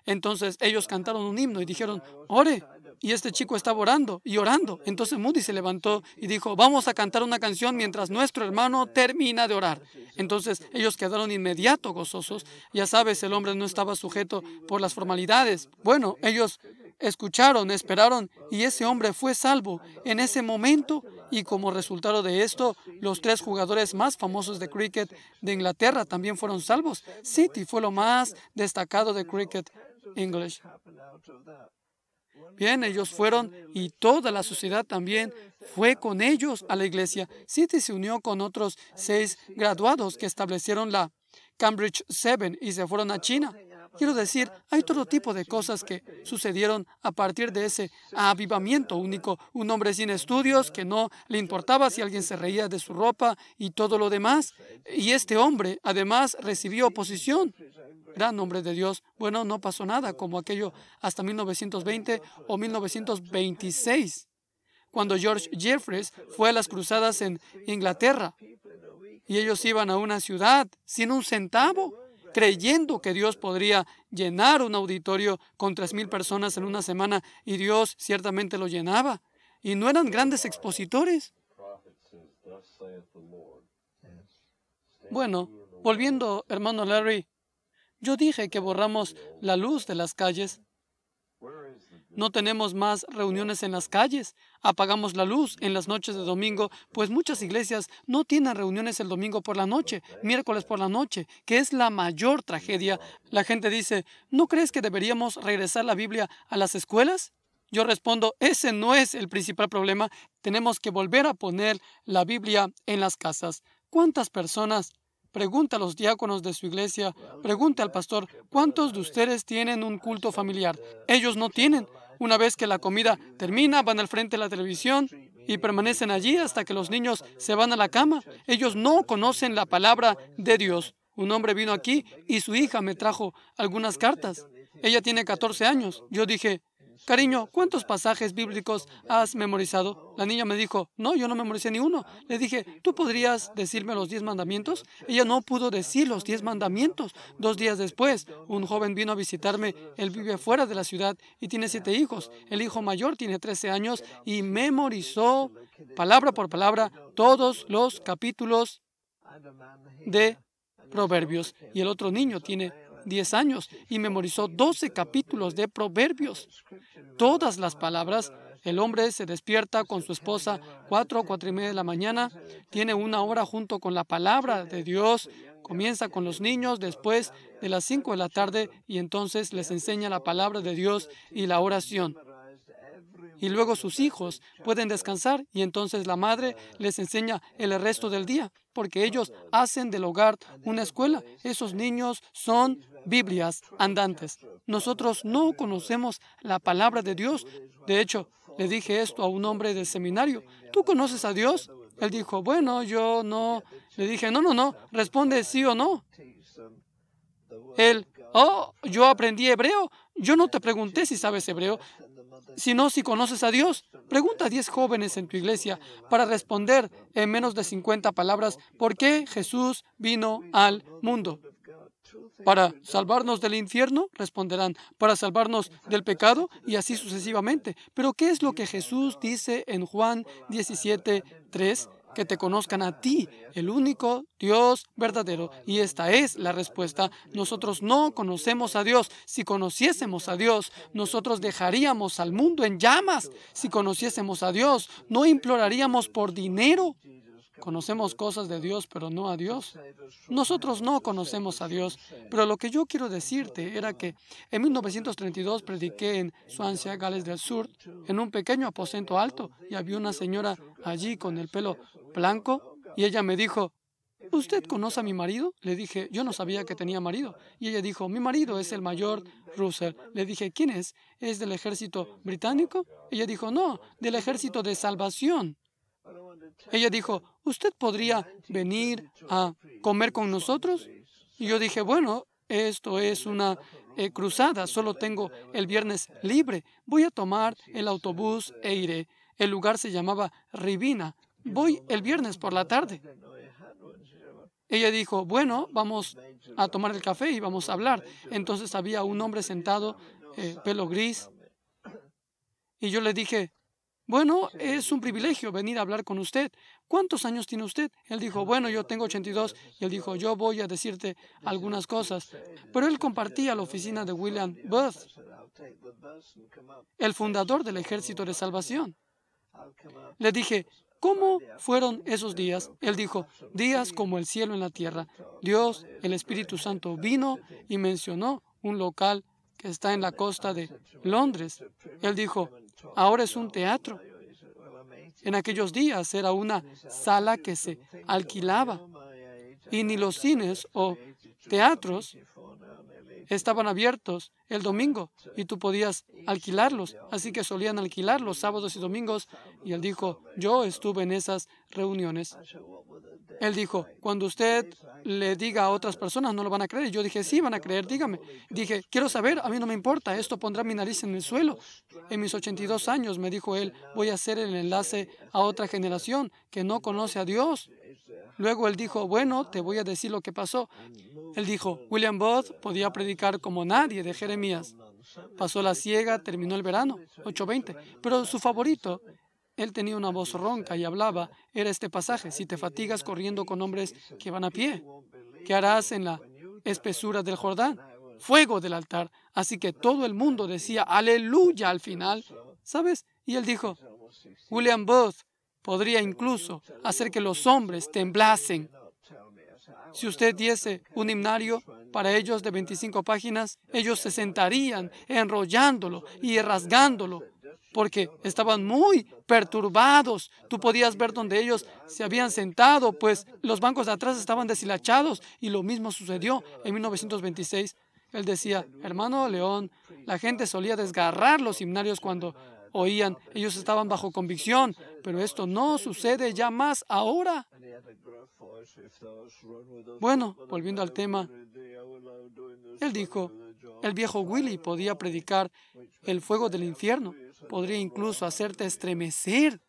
Entonces ellos cantaron un himno y dijeron, ore, y este chico estaba orando y orando. Entonces Moody se levantó y dijo, vamos a cantar una canción mientras nuestro hermano termina de orar. Entonces ellos quedaron inmediato gozosos. Ya sabes, el hombre no estaba sujeto por las formalidades. Bueno, ellos escucharon, esperaron y ese hombre fue salvo en ese momento y como resultado de esto, los tres jugadores más famosos de cricket de Inglaterra también fueron salvos. City fue lo más destacado de cricket English. Bien, ellos fueron y toda la sociedad también fue con ellos a la iglesia. City se unió con otros seis graduados que establecieron la Cambridge Seven y se fueron a China. Quiero decir, hay todo tipo de cosas que sucedieron a partir de ese avivamiento único. Un hombre sin estudios que no le importaba si alguien se reía de su ropa y todo lo demás. Y este hombre además recibió oposición. Gran nombre de Dios. Bueno, no pasó nada como aquello hasta 1920 o 1926 cuando George Jeffreys fue a las cruzadas en Inglaterra y ellos iban a una ciudad sin un centavo creyendo que Dios podría llenar un auditorio con tres mil personas en una semana y Dios ciertamente lo llenaba. Y no eran grandes expositores. Bueno, volviendo, hermano Larry, yo dije que borramos la luz de las calles no tenemos más reuniones en las calles. Apagamos la luz en las noches de domingo, pues muchas iglesias no tienen reuniones el domingo por la noche, miércoles por la noche, que es la mayor tragedia. La gente dice, ¿no crees que deberíamos regresar la Biblia a las escuelas? Yo respondo, ese no es el principal problema. Tenemos que volver a poner la Biblia en las casas. ¿Cuántas personas Pregunta a los diáconos de su iglesia, pregunta al pastor, ¿cuántos de ustedes tienen un culto familiar? Ellos no tienen. Una vez que la comida termina, van al frente de la televisión y permanecen allí hasta que los niños se van a la cama. Ellos no conocen la palabra de Dios. Un hombre vino aquí y su hija me trajo algunas cartas. Ella tiene 14 años. Yo dije, cariño, ¿cuántos pasajes bíblicos has memorizado? La niña me dijo, no, yo no memoricé ni uno. Le dije, ¿tú podrías decirme los diez mandamientos? Ella no pudo decir los diez mandamientos. Dos días después, un joven vino a visitarme. Él vive fuera de la ciudad y tiene siete hijos. El hijo mayor tiene 13 años y memorizó palabra por palabra todos los capítulos de Proverbios. Y el otro niño tiene 10 años y memorizó 12 capítulos de proverbios. Todas las palabras, el hombre se despierta con su esposa 4 o 4 y media de la mañana, tiene una hora junto con la palabra de Dios, comienza con los niños después de las 5 de la tarde y entonces les enseña la palabra de Dios y la oración y luego sus hijos pueden descansar y entonces la madre les enseña el resto del día, porque ellos hacen del hogar una escuela. Esos niños son Biblias andantes. Nosotros no conocemos la palabra de Dios. De hecho, le dije esto a un hombre del seminario. ¿Tú conoces a Dios? Él dijo, bueno, yo no. Le dije, no, no, no, responde sí o no. Él, oh, yo aprendí hebreo. Yo no te pregunté si sabes hebreo. Si no, si conoces a Dios, pregunta a 10 jóvenes en tu iglesia para responder en menos de 50 palabras por qué Jesús vino al mundo. Para salvarnos del infierno, responderán, para salvarnos del pecado y así sucesivamente. Pero ¿qué es lo que Jesús dice en Juan 17, 3? que te conozcan a ti, el único Dios verdadero. Y esta es la respuesta. Nosotros no conocemos a Dios. Si conociésemos a Dios, nosotros dejaríamos al mundo en llamas. Si conociésemos a Dios, no imploraríamos por dinero. Conocemos cosas de Dios, pero no a Dios. Nosotros no conocemos a Dios, pero lo que yo quiero decirte era que en 1932 prediqué en Swansea, Gales del Sur, en un pequeño aposento alto, y había una señora allí con el pelo blanco, y ella me dijo, ¿Usted conoce a mi marido? Le dije, yo no sabía que tenía marido. Y ella dijo, mi marido es el mayor Russell. Le dije, ¿quién es? ¿Es del ejército británico? Ella dijo, no, del ejército de salvación. Ella dijo, ¿usted podría venir a comer con nosotros? Y yo dije, bueno, esto es una eh, cruzada, solo tengo el viernes libre. Voy a tomar el autobús e iré. El lugar se llamaba Rivina. Voy el viernes por la tarde. Ella dijo, bueno, vamos a tomar el café y vamos a hablar. Entonces había un hombre sentado, eh, pelo gris, y yo le dije, bueno, es un privilegio venir a hablar con usted. ¿Cuántos años tiene usted? Él dijo, bueno, yo tengo 82. Y él dijo, yo voy a decirte algunas cosas. Pero él compartía la oficina de William Booth, el fundador del Ejército de Salvación. Le dije, ¿cómo fueron esos días? Él dijo, días como el cielo en la tierra. Dios, el Espíritu Santo, vino y mencionó un local que está en la costa de Londres. Él dijo, Ahora es un teatro. En aquellos días era una sala que se alquilaba y ni los cines o teatros estaban abiertos el domingo y tú podías alquilarlos. Así que solían alquilarlos los sábados y domingos. Y él dijo, yo estuve en esas reuniones. Él dijo, cuando usted le diga a otras personas, no lo van a creer. Yo dije, sí, van a creer, dígame. Dije, quiero saber, a mí no me importa, esto pondrá mi nariz en el suelo. En mis 82 años, me dijo él, voy a hacer el enlace a otra generación que no conoce a Dios Luego él dijo, bueno, te voy a decir lo que pasó. Él dijo, William Booth podía predicar como nadie de Jeremías. Pasó la ciega, terminó el verano, 8.20. Pero su favorito, él tenía una voz ronca y hablaba, era este pasaje, si te fatigas corriendo con hombres que van a pie, ¿qué harás en la espesura del Jordán? Fuego del altar. Así que todo el mundo decía, aleluya al final, ¿sabes? Y él dijo, William Booth podría incluso hacer que los hombres temblasen. Si usted diese un himnario para ellos de 25 páginas, ellos se sentarían enrollándolo y rasgándolo, porque estaban muy perturbados. Tú podías ver donde ellos se habían sentado, pues los bancos de atrás estaban deshilachados y lo mismo sucedió en 1926. Él decía, hermano León, la gente solía desgarrar los himnarios cuando oían, ellos estaban bajo convicción, pero esto no sucede ya más ahora. Bueno, volviendo al tema, él dijo, el viejo Willy podía predicar el fuego del infierno, podría incluso hacerte estremecer,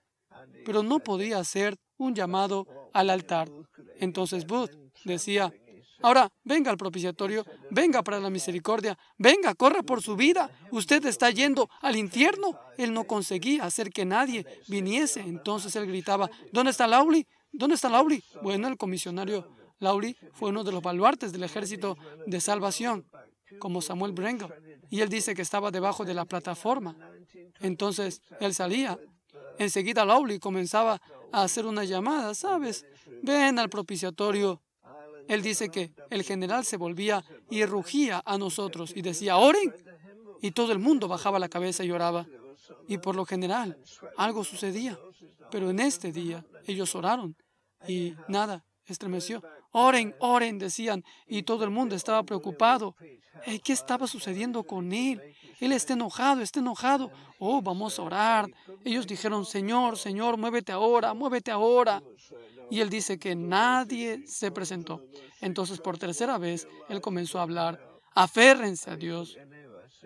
pero no podía hacer un llamado al altar. Entonces Booth decía, Ahora, venga al propiciatorio, venga para la misericordia, venga, corra por su vida. Usted está yendo al infierno. Él no conseguía hacer que nadie viniese. Entonces él gritaba, ¿dónde está Lauli? ¿Dónde está Lauli? Bueno, el comisionario Lauli fue uno de los baluartes del ejército de salvación, como Samuel Brengo. Y él dice que estaba debajo de la plataforma. Entonces él salía. Enseguida Lauli comenzaba a hacer una llamada, ¿sabes? Ven al propiciatorio. Él dice que el general se volvía y rugía a nosotros y decía, oren. Y todo el mundo bajaba la cabeza y oraba. Y por lo general, algo sucedía. Pero en este día, ellos oraron y nada, estremeció. Oren, oren, decían, y todo el mundo estaba preocupado. Eh, ¿Qué estaba sucediendo con él? Él está enojado, está enojado. Oh, vamos a orar. Ellos dijeron, Señor, Señor, muévete ahora, muévete ahora. Y él dice que nadie se presentó. Entonces, por tercera vez, él comenzó a hablar, aférrense a Dios.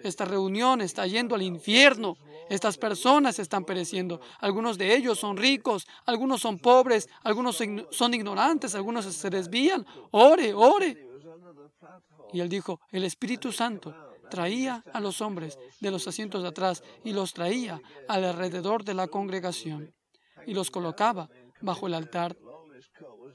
Esta reunión está yendo al infierno. Estas personas están pereciendo. Algunos de ellos son ricos, algunos son pobres, algunos son ignorantes, algunos se desvían. Ore, ore. Y él dijo, el Espíritu Santo traía a los hombres de los asientos de atrás y los traía alrededor de la congregación y los colocaba bajo el altar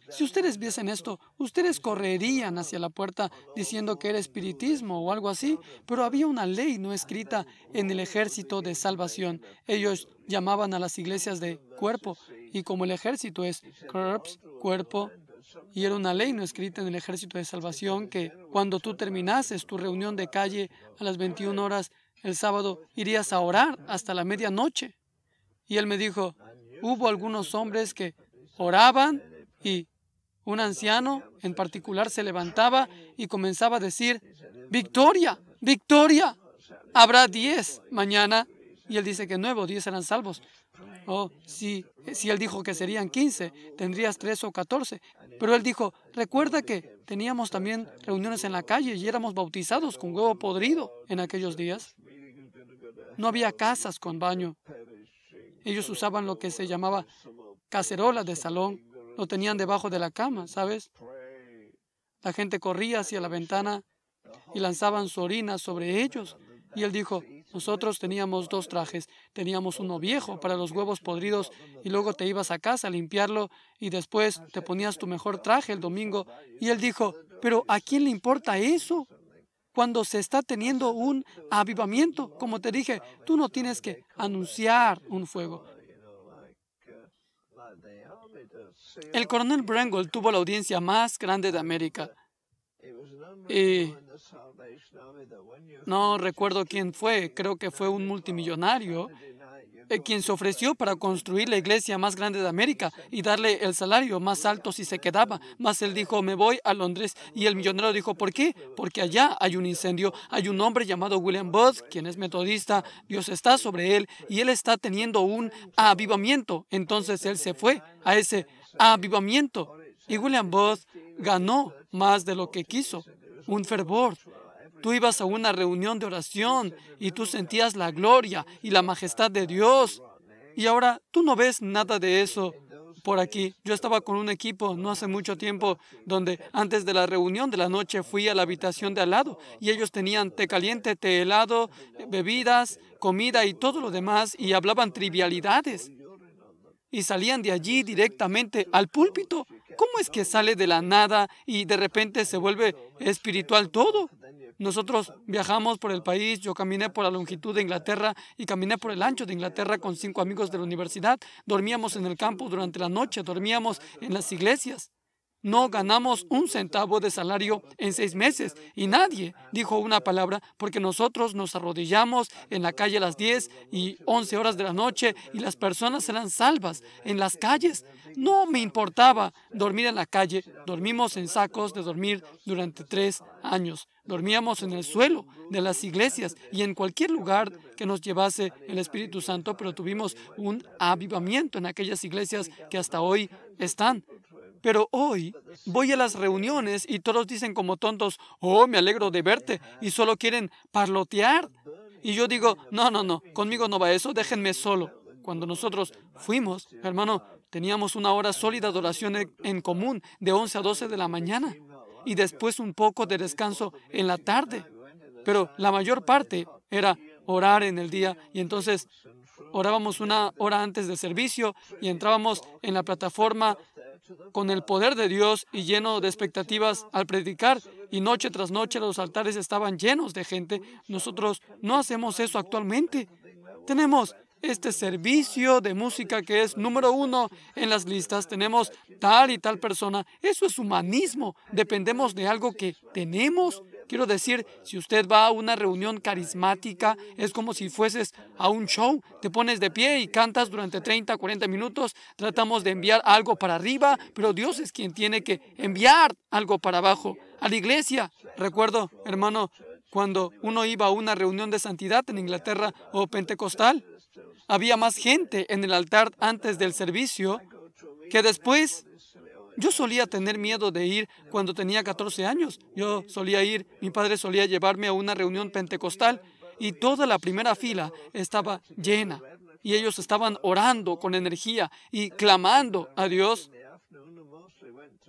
si ustedes viesen esto, ustedes correrían hacia la puerta diciendo que era espiritismo o algo así, pero había una ley no escrita en el ejército de salvación. Ellos llamaban a las iglesias de cuerpo, y como el ejército es corps, cuerpo, y era una ley no escrita en el ejército de salvación que cuando tú terminases tu reunión de calle a las 21 horas el sábado, irías a orar hasta la medianoche. Y él me dijo, hubo algunos hombres que oraban y un anciano en particular se levantaba y comenzaba a decir, victoria, victoria, habrá diez mañana. Y él dice que nuevo, diez serán salvos. O oh, si, si él dijo que serían quince, tendrías tres o catorce. Pero él dijo, recuerda que teníamos también reuniones en la calle y éramos bautizados con huevo podrido en aquellos días. No había casas con baño. Ellos usaban lo que se llamaba cacerola de salón lo tenían debajo de la cama, ¿sabes? La gente corría hacia la ventana y lanzaban su orina sobre ellos. Y él dijo, nosotros teníamos dos trajes. Teníamos uno viejo para los huevos podridos y luego te ibas a casa a limpiarlo y después te ponías tu mejor traje el domingo. Y él dijo, pero ¿a quién le importa eso? Cuando se está teniendo un avivamiento, como te dije, tú no tienes que anunciar un fuego. El coronel Brangle tuvo la audiencia más grande de América. Y no recuerdo quién fue, creo que fue un multimillonario eh, quien se ofreció para construir la iglesia más grande de América y darle el salario más alto si se quedaba. Mas él dijo, me voy a Londres. Y el millonario dijo, ¿por qué? Porque allá hay un incendio. Hay un hombre llamado William Booth, quien es metodista. Dios está sobre él y él está teniendo un avivamiento. Entonces él se fue a ese avivamiento. Y William Booth ganó más de lo que quiso, un fervor. Tú ibas a una reunión de oración y tú sentías la gloria y la majestad de Dios. Y ahora tú no ves nada de eso por aquí. Yo estaba con un equipo no hace mucho tiempo donde antes de la reunión de la noche fui a la habitación de al lado y ellos tenían té caliente, té helado, bebidas, comida y todo lo demás y hablaban trivialidades y salían de allí directamente al púlpito. ¿Cómo es que sale de la nada y de repente se vuelve espiritual todo? Nosotros viajamos por el país, yo caminé por la longitud de Inglaterra y caminé por el ancho de Inglaterra con cinco amigos de la universidad. Dormíamos en el campo durante la noche, dormíamos en las iglesias no ganamos un centavo de salario en seis meses y nadie dijo una palabra porque nosotros nos arrodillamos en la calle a las 10 y 11 horas de la noche y las personas eran salvas en las calles. No me importaba dormir en la calle. Dormimos en sacos de dormir durante tres años. Dormíamos en el suelo de las iglesias y en cualquier lugar que nos llevase el Espíritu Santo, pero tuvimos un avivamiento en aquellas iglesias que hasta hoy están. Pero hoy voy a las reuniones y todos dicen como tontos, oh, me alegro de verte, y solo quieren parlotear. Y yo digo, no, no, no, conmigo no va eso, déjenme solo. Cuando nosotros fuimos, hermano, teníamos una hora sólida de oración en común de 11 a 12 de la mañana y después un poco de descanso en la tarde. Pero la mayor parte era orar en el día y entonces orábamos una hora antes del servicio y entrábamos en la plataforma con el poder de Dios y lleno de expectativas al predicar, y noche tras noche los altares estaban llenos de gente. Nosotros no hacemos eso actualmente. Tenemos este servicio de música que es número uno en las listas, tenemos tal y tal persona. Eso es humanismo. Dependemos de algo que tenemos Quiero decir, si usted va a una reunión carismática, es como si fueses a un show, te pones de pie y cantas durante 30, 40 minutos, tratamos de enviar algo para arriba, pero Dios es quien tiene que enviar algo para abajo a la iglesia. Recuerdo, hermano, cuando uno iba a una reunión de santidad en Inglaterra o pentecostal, había más gente en el altar antes del servicio que después yo solía tener miedo de ir cuando tenía 14 años. Yo solía ir, mi padre solía llevarme a una reunión pentecostal y toda la primera fila estaba llena. Y ellos estaban orando con energía y clamando a Dios.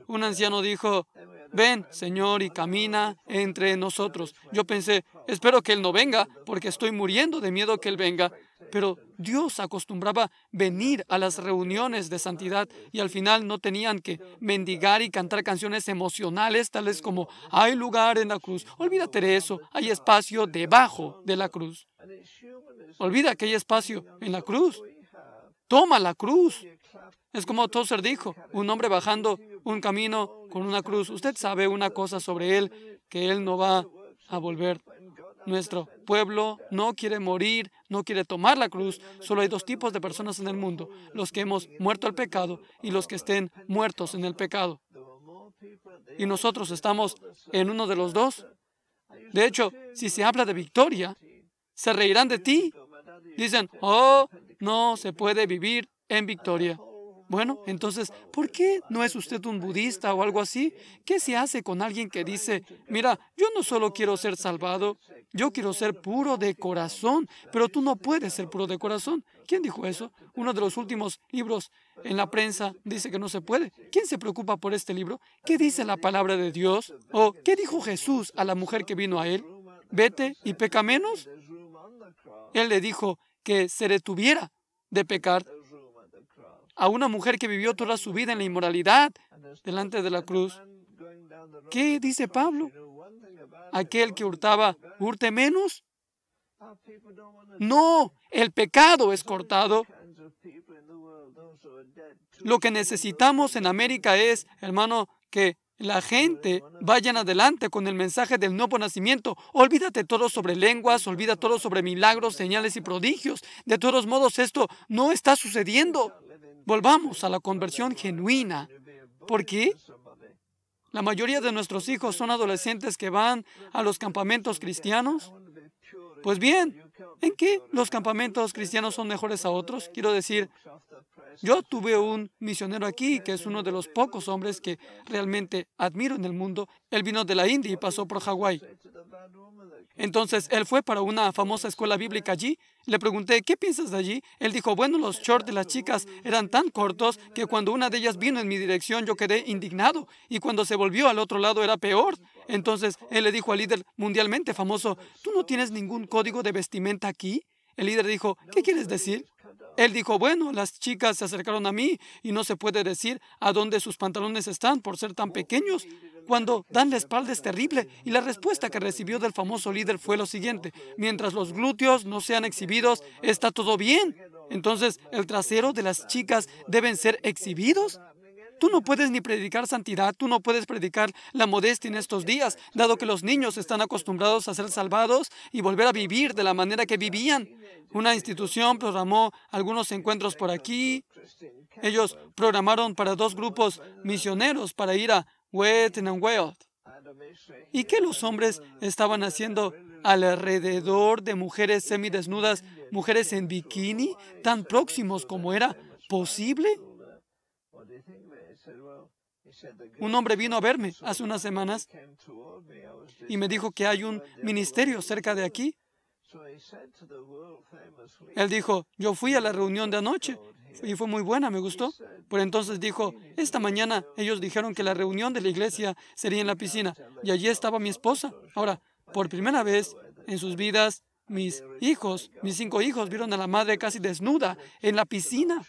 Un anciano dijo, ven, Señor, y camina entre nosotros. Yo pensé, espero que Él no venga, porque estoy muriendo de miedo que Él venga. Pero Dios acostumbraba venir a las reuniones de santidad y al final no tenían que mendigar y cantar canciones emocionales tales como hay lugar en la cruz. Olvídate de eso, hay espacio debajo de la cruz. Olvida que hay espacio en la cruz. Toma la cruz. Es como Tozer dijo, un hombre bajando un camino con una cruz. Usted sabe una cosa sobre él, que él no va a volver nuestro pueblo no quiere morir, no quiere tomar la cruz. Solo hay dos tipos de personas en el mundo, los que hemos muerto al pecado y los que estén muertos en el pecado. Y nosotros estamos en uno de los dos. De hecho, si se habla de victoria, se reirán de ti. Dicen, oh, no se puede vivir en victoria. Bueno, entonces, ¿por qué no es usted un budista o algo así? ¿Qué se hace con alguien que dice, mira, yo no solo quiero ser salvado, yo quiero ser puro de corazón, pero tú no puedes ser puro de corazón? ¿Quién dijo eso? Uno de los últimos libros en la prensa dice que no se puede. ¿Quién se preocupa por este libro? ¿Qué dice la palabra de Dios? ¿O qué dijo Jesús a la mujer que vino a él? Vete y peca menos. Él le dijo que se detuviera de pecar a una mujer que vivió toda su vida en la inmoralidad delante de la cruz. ¿Qué dice Pablo? Aquel que hurtaba, hurte menos. No, el pecado es cortado. Lo que necesitamos en América es, hermano, que la gente vayan adelante con el mensaje del nuevo nacimiento. Olvídate todo sobre lenguas, olvida todo sobre milagros, señales y prodigios. De todos modos, esto no está sucediendo. Volvamos a la conversión genuina, porque la mayoría de nuestros hijos son adolescentes que van a los campamentos cristianos. Pues bien, ¿en qué los campamentos cristianos son mejores a otros? Quiero decir, yo tuve un misionero aquí, que es uno de los pocos hombres que realmente admiro en el mundo. Él vino de la India y pasó por Hawái. Entonces, él fue para una famosa escuela bíblica allí le pregunté, ¿qué piensas de allí? Él dijo, bueno, los shorts de las chicas eran tan cortos que cuando una de ellas vino en mi dirección yo quedé indignado y cuando se volvió al otro lado era peor. Entonces él le dijo al líder mundialmente famoso, ¿tú no tienes ningún código de vestimenta aquí? El líder dijo, ¿qué quieres decir? Él dijo, bueno, las chicas se acercaron a mí y no se puede decir a dónde sus pantalones están por ser tan pequeños cuando dan la espalda es terrible y la respuesta que recibió del famoso líder fue lo siguiente, mientras los glúteos no sean exhibidos, está todo bien. Entonces, ¿el trasero de las chicas deben ser exhibidos? Tú no puedes ni predicar santidad, tú no puedes predicar la modestia en estos días, dado que los niños están acostumbrados a ser salvados y volver a vivir de la manera que vivían. Una institución programó algunos encuentros por aquí. Ellos programaron para dos grupos misioneros para ir a y qué los hombres estaban haciendo alrededor de mujeres semidesnudas, mujeres en bikini, tan próximos como era posible. Un hombre vino a verme hace unas semanas y me dijo que hay un ministerio cerca de aquí. Él dijo, yo fui a la reunión de anoche y fue muy buena, me gustó. Por entonces dijo, esta mañana ellos dijeron que la reunión de la iglesia sería en la piscina y allí estaba mi esposa. Ahora, por primera vez en sus vidas, mis hijos, mis cinco hijos, vieron a la madre casi desnuda en la piscina.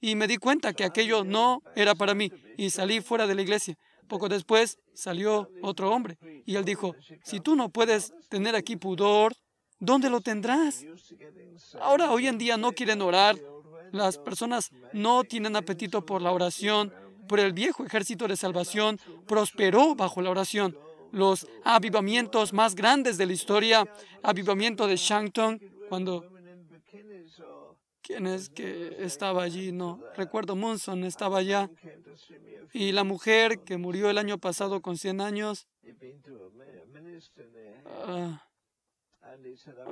Y me di cuenta que aquello no era para mí y salí fuera de la iglesia. Poco después salió otro hombre y él dijo, si tú no puedes tener aquí pudor, ¿dónde lo tendrás? Ahora, hoy en día no quieren orar, las personas no tienen apetito por la oración, pero el viejo ejército de salvación prosperó bajo la oración. Los avivamientos más grandes de la historia, avivamiento de Shantung, cuando quién es que estaba allí, no recuerdo, Monson estaba allá. Y la mujer que murió el año pasado con 100 años, ah,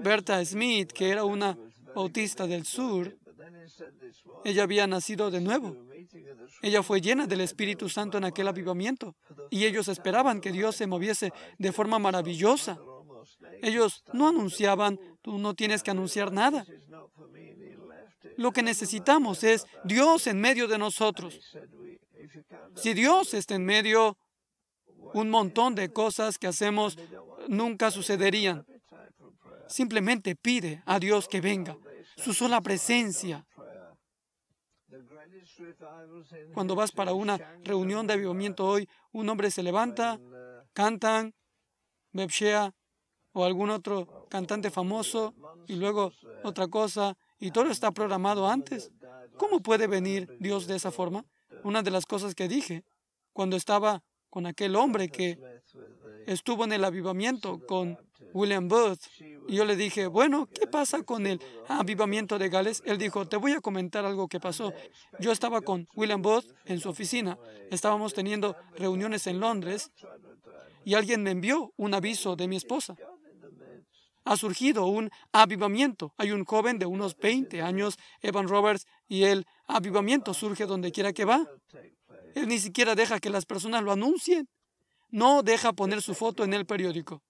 Berta Smith, que era una bautista del sur, ella había nacido de nuevo. Ella fue llena del Espíritu Santo en aquel avivamiento y ellos esperaban que Dios se moviese de forma maravillosa. Ellos no anunciaban, tú no tienes que anunciar nada. Lo que necesitamos es Dios en medio de nosotros. Si Dios está en medio, un montón de cosas que hacemos nunca sucederían. Simplemente pide a Dios que venga su sola presencia. Cuando vas para una reunión de avivamiento hoy, un hombre se levanta, cantan, Bebshea o algún otro cantante famoso y luego otra cosa y todo está programado antes. ¿Cómo puede venir Dios de esa forma? Una de las cosas que dije cuando estaba con aquel hombre que estuvo en el avivamiento con William Booth. Y yo le dije, bueno, ¿qué pasa con el avivamiento de Gales? Él dijo, te voy a comentar algo que pasó. Yo estaba con William Booth en su oficina. Estábamos teniendo reuniones en Londres y alguien me envió un aviso de mi esposa. Ha surgido un avivamiento. Hay un joven de unos 20 años, Evan Roberts, y el avivamiento surge donde quiera que va. Él ni siquiera deja que las personas lo anuncien no deja poner su foto en el periódico.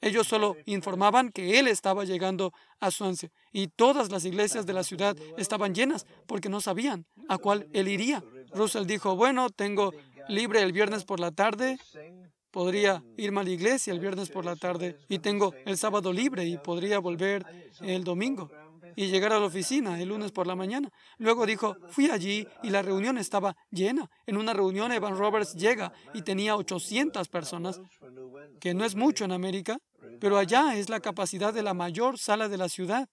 Ellos solo informaban que él estaba llegando a Suance y todas las iglesias de la ciudad estaban llenas porque no sabían a cuál él iría. Russell dijo, bueno, tengo libre el viernes por la tarde, podría irme a la iglesia el viernes por la tarde y tengo el sábado libre y podría volver el domingo y llegar a la oficina el lunes por la mañana. Luego dijo, fui allí y la reunión estaba llena. En una reunión Evan Roberts llega y tenía 800 personas, que no es mucho en América, pero allá es la capacidad de la mayor sala de la ciudad.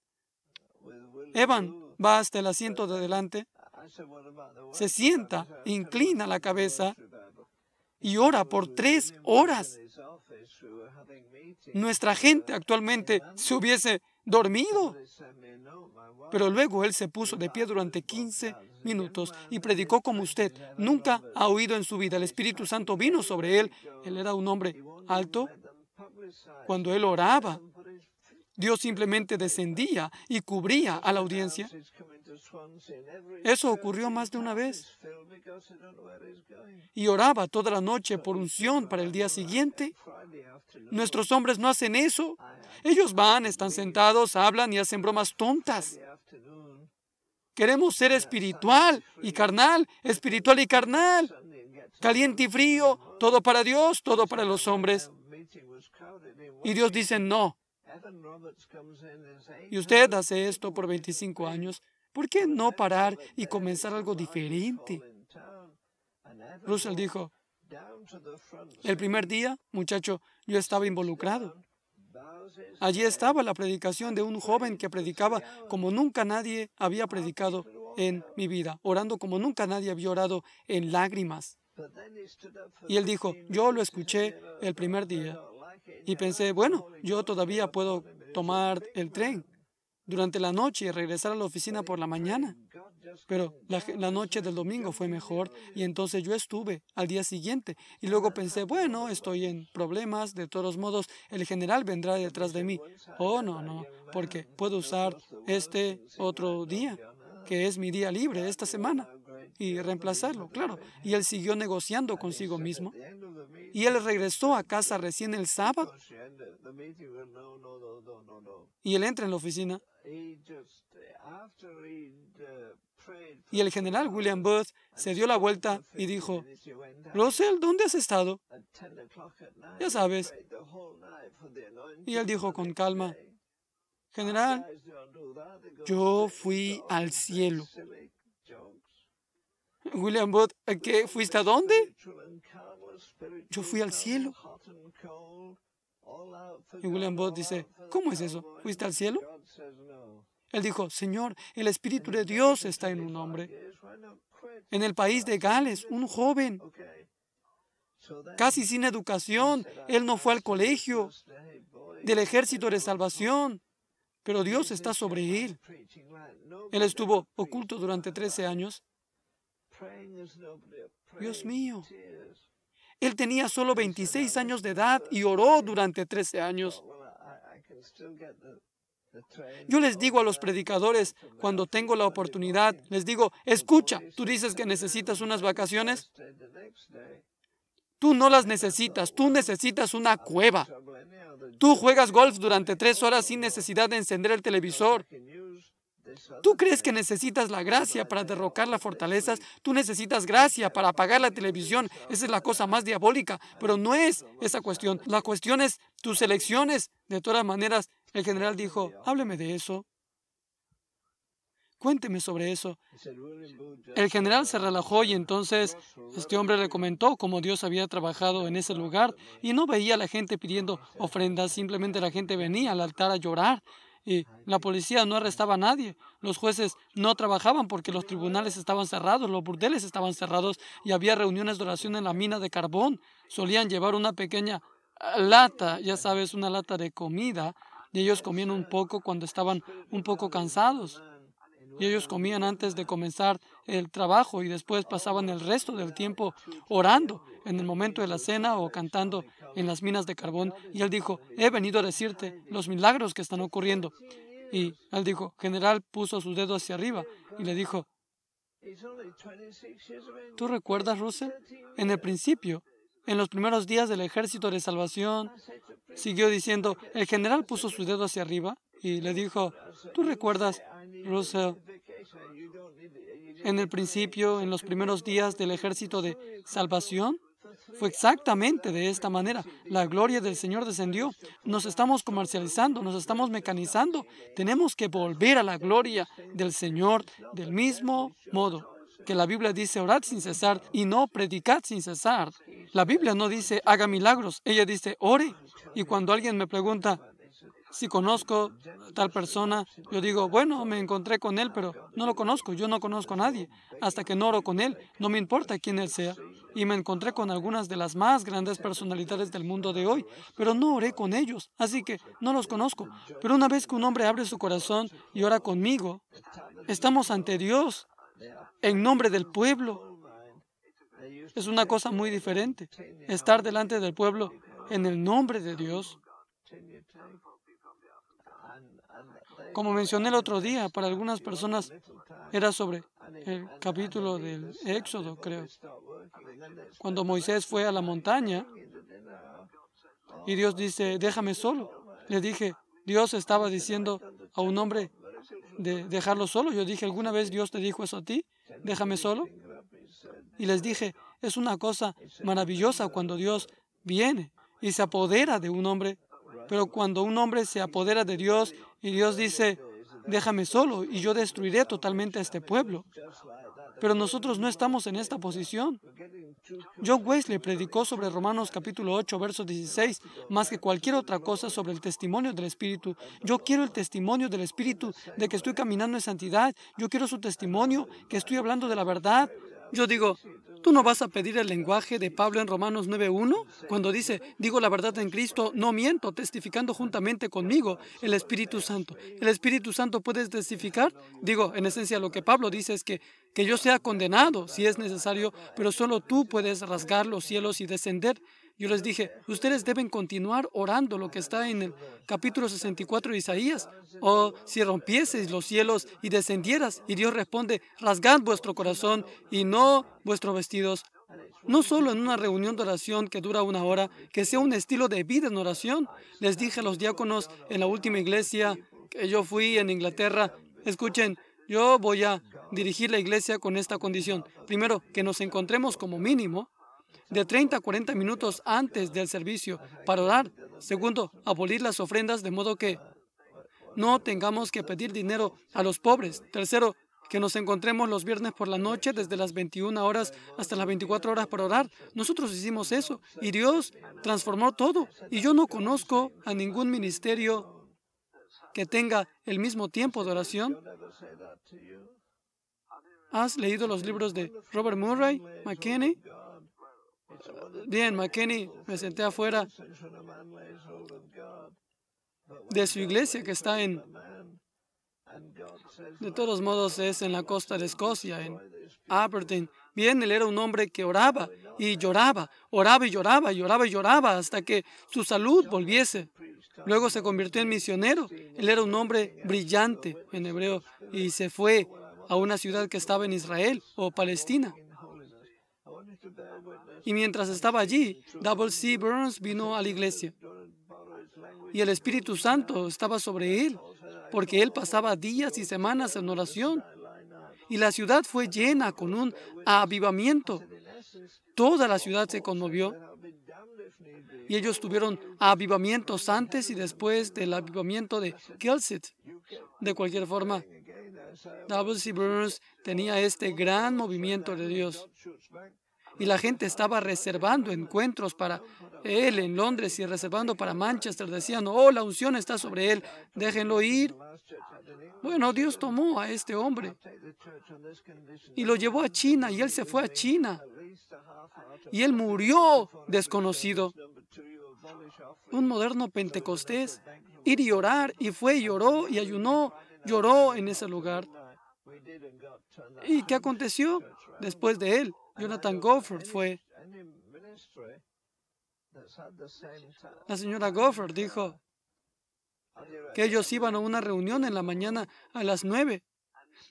Evan va hasta el asiento de adelante, se sienta, inclina la cabeza y ora por tres horas. Nuestra gente actualmente se hubiese dormido. Pero luego él se puso de pie durante 15 minutos y predicó como usted nunca ha oído en su vida. El Espíritu Santo vino sobre él. Él era un hombre alto. Cuando él oraba, Dios simplemente descendía y cubría a la audiencia. Eso ocurrió más de una vez. Y oraba toda la noche por unción para el día siguiente. Nuestros hombres no hacen eso. Ellos van, están sentados, hablan y hacen bromas tontas. Queremos ser espiritual y carnal, espiritual y carnal, caliente y frío, todo para Dios, todo para los hombres. Y Dios dice no. Y usted hace esto por 25 años. ¿Por qué no parar y comenzar algo diferente? Russell dijo, el primer día, muchacho, yo estaba involucrado. Allí estaba la predicación de un joven que predicaba como nunca nadie había predicado en mi vida, orando como nunca nadie había orado en lágrimas. Y él dijo, yo lo escuché el primer día y pensé, bueno, yo todavía puedo tomar el tren durante la noche y regresar a la oficina por la mañana. Pero la, noche del domingo fue mejor y entonces yo estuve al día siguiente y luego pensé, bueno, estoy en problemas, de todos modos el general vendrá detrás de mí. Oh, no, no, porque puedo usar este otro día, que es mi día libre esta semana, y reemplazarlo, claro. Y él siguió negociando consigo mismo. Y él regresó a casa recién el sábado. Y él entra en la oficina. Y el general William Booth se dio la vuelta y dijo, Russell, ¿dónde has estado? Ya sabes. Y él dijo con calma, General, yo fui al cielo. William Booth, ¿qué? ¿Fuiste a dónde? Yo fui al cielo. Y William Booth dice, ¿cómo es eso? ¿Fuiste al cielo? Él dijo, Señor, el Espíritu de Dios está en un hombre. En el país de Gales, un joven, casi sin educación, él no fue al colegio del ejército de salvación, pero Dios está sobre él. Él estuvo oculto durante 13 años. Dios mío, él tenía solo 26 años de edad y oró durante 13 años. Yo les digo a los predicadores, cuando tengo la oportunidad, les digo, escucha, tú dices que necesitas unas vacaciones. Tú no las necesitas, tú necesitas una cueva. Tú juegas golf durante tres horas sin necesidad de encender el televisor. Tú crees que necesitas la gracia para derrocar las fortalezas, tú necesitas gracia para apagar la televisión, esa es la cosa más diabólica, pero no es esa cuestión. La cuestión es tus elecciones, de todas maneras, el general dijo, hábleme de eso. Cuénteme sobre eso. El general se relajó y entonces este hombre le comentó cómo Dios había trabajado en ese lugar y no veía a la gente pidiendo ofrendas, simplemente la gente venía al altar a llorar y la policía no arrestaba a nadie. Los jueces no trabajaban porque los tribunales estaban cerrados, los burdeles estaban cerrados y había reuniones de oración en la mina de carbón. Solían llevar una pequeña lata, ya sabes, una lata de comida y ellos comían un poco cuando estaban un poco cansados. Y ellos comían antes de comenzar el trabajo y después pasaban el resto del tiempo orando en el momento de la cena o cantando en las minas de carbón. Y él dijo, he venido a decirte los milagros que están ocurriendo. Y él dijo, general puso su dedo hacia arriba y le dijo, ¿tú recuerdas, Russell? En el principio en los primeros días del ejército de salvación, siguió diciendo, el general puso su dedo hacia arriba y le dijo, tú recuerdas, Russell, en el principio, en los primeros días del ejército de salvación, fue exactamente de esta manera. La gloria del Señor descendió. Nos estamos comercializando, nos estamos mecanizando. Tenemos que volver a la gloria del Señor del mismo modo que la Biblia dice orad sin cesar y no predicad sin cesar. La Biblia no dice haga milagros, ella dice ore. Y cuando alguien me pregunta si conozco tal persona, yo digo, bueno, me encontré con él, pero no lo conozco, yo no conozco a nadie. Hasta que no oro con él, no me importa quién él sea. Y me encontré con algunas de las más grandes personalidades del mundo de hoy, pero no oré con ellos, así que no los conozco. Pero una vez que un hombre abre su corazón y ora conmigo, estamos ante Dios en nombre del pueblo. Es una cosa muy diferente estar delante del pueblo en el nombre de Dios. Como mencioné el otro día, para algunas personas era sobre el capítulo del Éxodo, creo. Cuando Moisés fue a la montaña y Dios dice, déjame solo. Le dije, Dios estaba diciendo a un hombre de dejarlo solo. Yo dije, ¿alguna vez Dios te dijo eso a ti? Déjame solo. Y les dije, es una cosa maravillosa cuando Dios viene y se apodera de un hombre. Pero cuando un hombre se apodera de Dios y Dios dice, déjame solo y yo destruiré totalmente a este pueblo. Pero nosotros no estamos en esta posición. John Wesley predicó sobre Romanos capítulo 8, verso 16, más que cualquier otra cosa sobre el testimonio del Espíritu. Yo quiero el testimonio del Espíritu de que estoy caminando en santidad. Yo quiero su testimonio, que estoy hablando de la verdad, yo digo, ¿tú no vas a pedir el lenguaje de Pablo en Romanos 9.1? Cuando dice, digo la verdad en Cristo, no miento, testificando juntamente conmigo el Espíritu Santo. ¿El Espíritu Santo puedes testificar? Digo, en esencia lo que Pablo dice es que, que yo sea condenado si es necesario, pero solo tú puedes rasgar los cielos y descender yo les dije, ustedes deben continuar orando lo que está en el capítulo 64 de Isaías. O oh, si rompieseis los cielos y descendieras, y Dios responde, rasgad vuestro corazón y no vuestros vestidos. No solo en una reunión de oración que dura una hora, que sea un estilo de vida en oración. Les dije a los diáconos en la última iglesia que yo fui en Inglaterra, escuchen, yo voy a dirigir la iglesia con esta condición. Primero, que nos encontremos como mínimo de 30 a 40 minutos antes del servicio para orar. Segundo, abolir las ofrendas de modo que no tengamos que pedir dinero a los pobres. Tercero, que nos encontremos los viernes por la noche desde las 21 horas hasta las 24 horas para orar. Nosotros hicimos eso y Dios transformó todo. Y yo no conozco a ningún ministerio que tenga el mismo tiempo de oración. ¿Has leído los libros de Robert Murray, McKinney? Bien, McKinney, me senté afuera de su iglesia que está en... De todos modos, es en la costa de Escocia, en Aberdeen. Bien, él era un hombre que oraba y lloraba, oraba y lloraba, lloraba y lloraba hasta que su salud volviese. Luego se convirtió en misionero. Él era un hombre brillante en hebreo y se fue a una ciudad que estaba en Israel o Palestina. Y mientras estaba allí, Double C. Burns vino a la iglesia. Y el Espíritu Santo estaba sobre él, porque él pasaba días y semanas en oración. Y la ciudad fue llena con un avivamiento. Toda la ciudad se conmovió. Y ellos tuvieron avivamientos antes y después del avivamiento de Kelsit. De cualquier forma, Double C Burns tenía este gran movimiento de Dios y la gente estaba reservando encuentros para él en Londres y reservando para Manchester. Decían, oh, la unción está sobre él, déjenlo ir. Bueno, Dios tomó a este hombre y lo llevó a China y él se fue a China y él murió desconocido. Un moderno pentecostés, ir y orar y fue y lloró y ayunó, lloró en ese lugar. ¿Y qué aconteció después de él? Jonathan Gofford fue. La señora Gofford uh, dijo que ellos iban a una reunión en la mañana a las nueve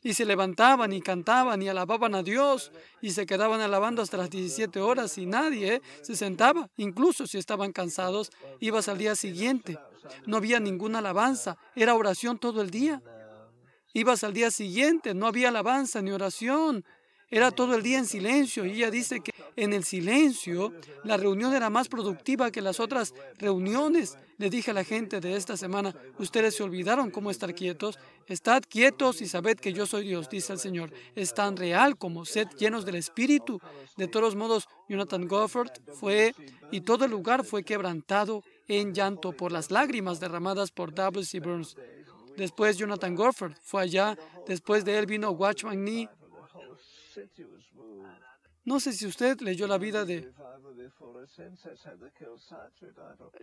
y se levantaban y cantaban y alababan a Dios y se quedaban alabando hasta las 17 horas y nadie se sentaba. Incluso si estaban cansados, ibas al día siguiente. No había ninguna alabanza, era oración todo el día. Ibas al día siguiente, no había alabanza ni oración. Era todo el día en silencio y ella dice que en el silencio la reunión era más productiva que las otras reuniones. Le dije a la gente de esta semana, ustedes se olvidaron cómo estar quietos. Estad quietos y sabed que yo soy Dios, dice el Señor. Es tan real como sed llenos del Espíritu. De todos modos, Jonathan Gofford fue y todo el lugar fue quebrantado en llanto por las lágrimas derramadas por W.C. Burns. Después Jonathan Gofford fue allá. Después de él vino Watchman Nee no sé si usted leyó la vida de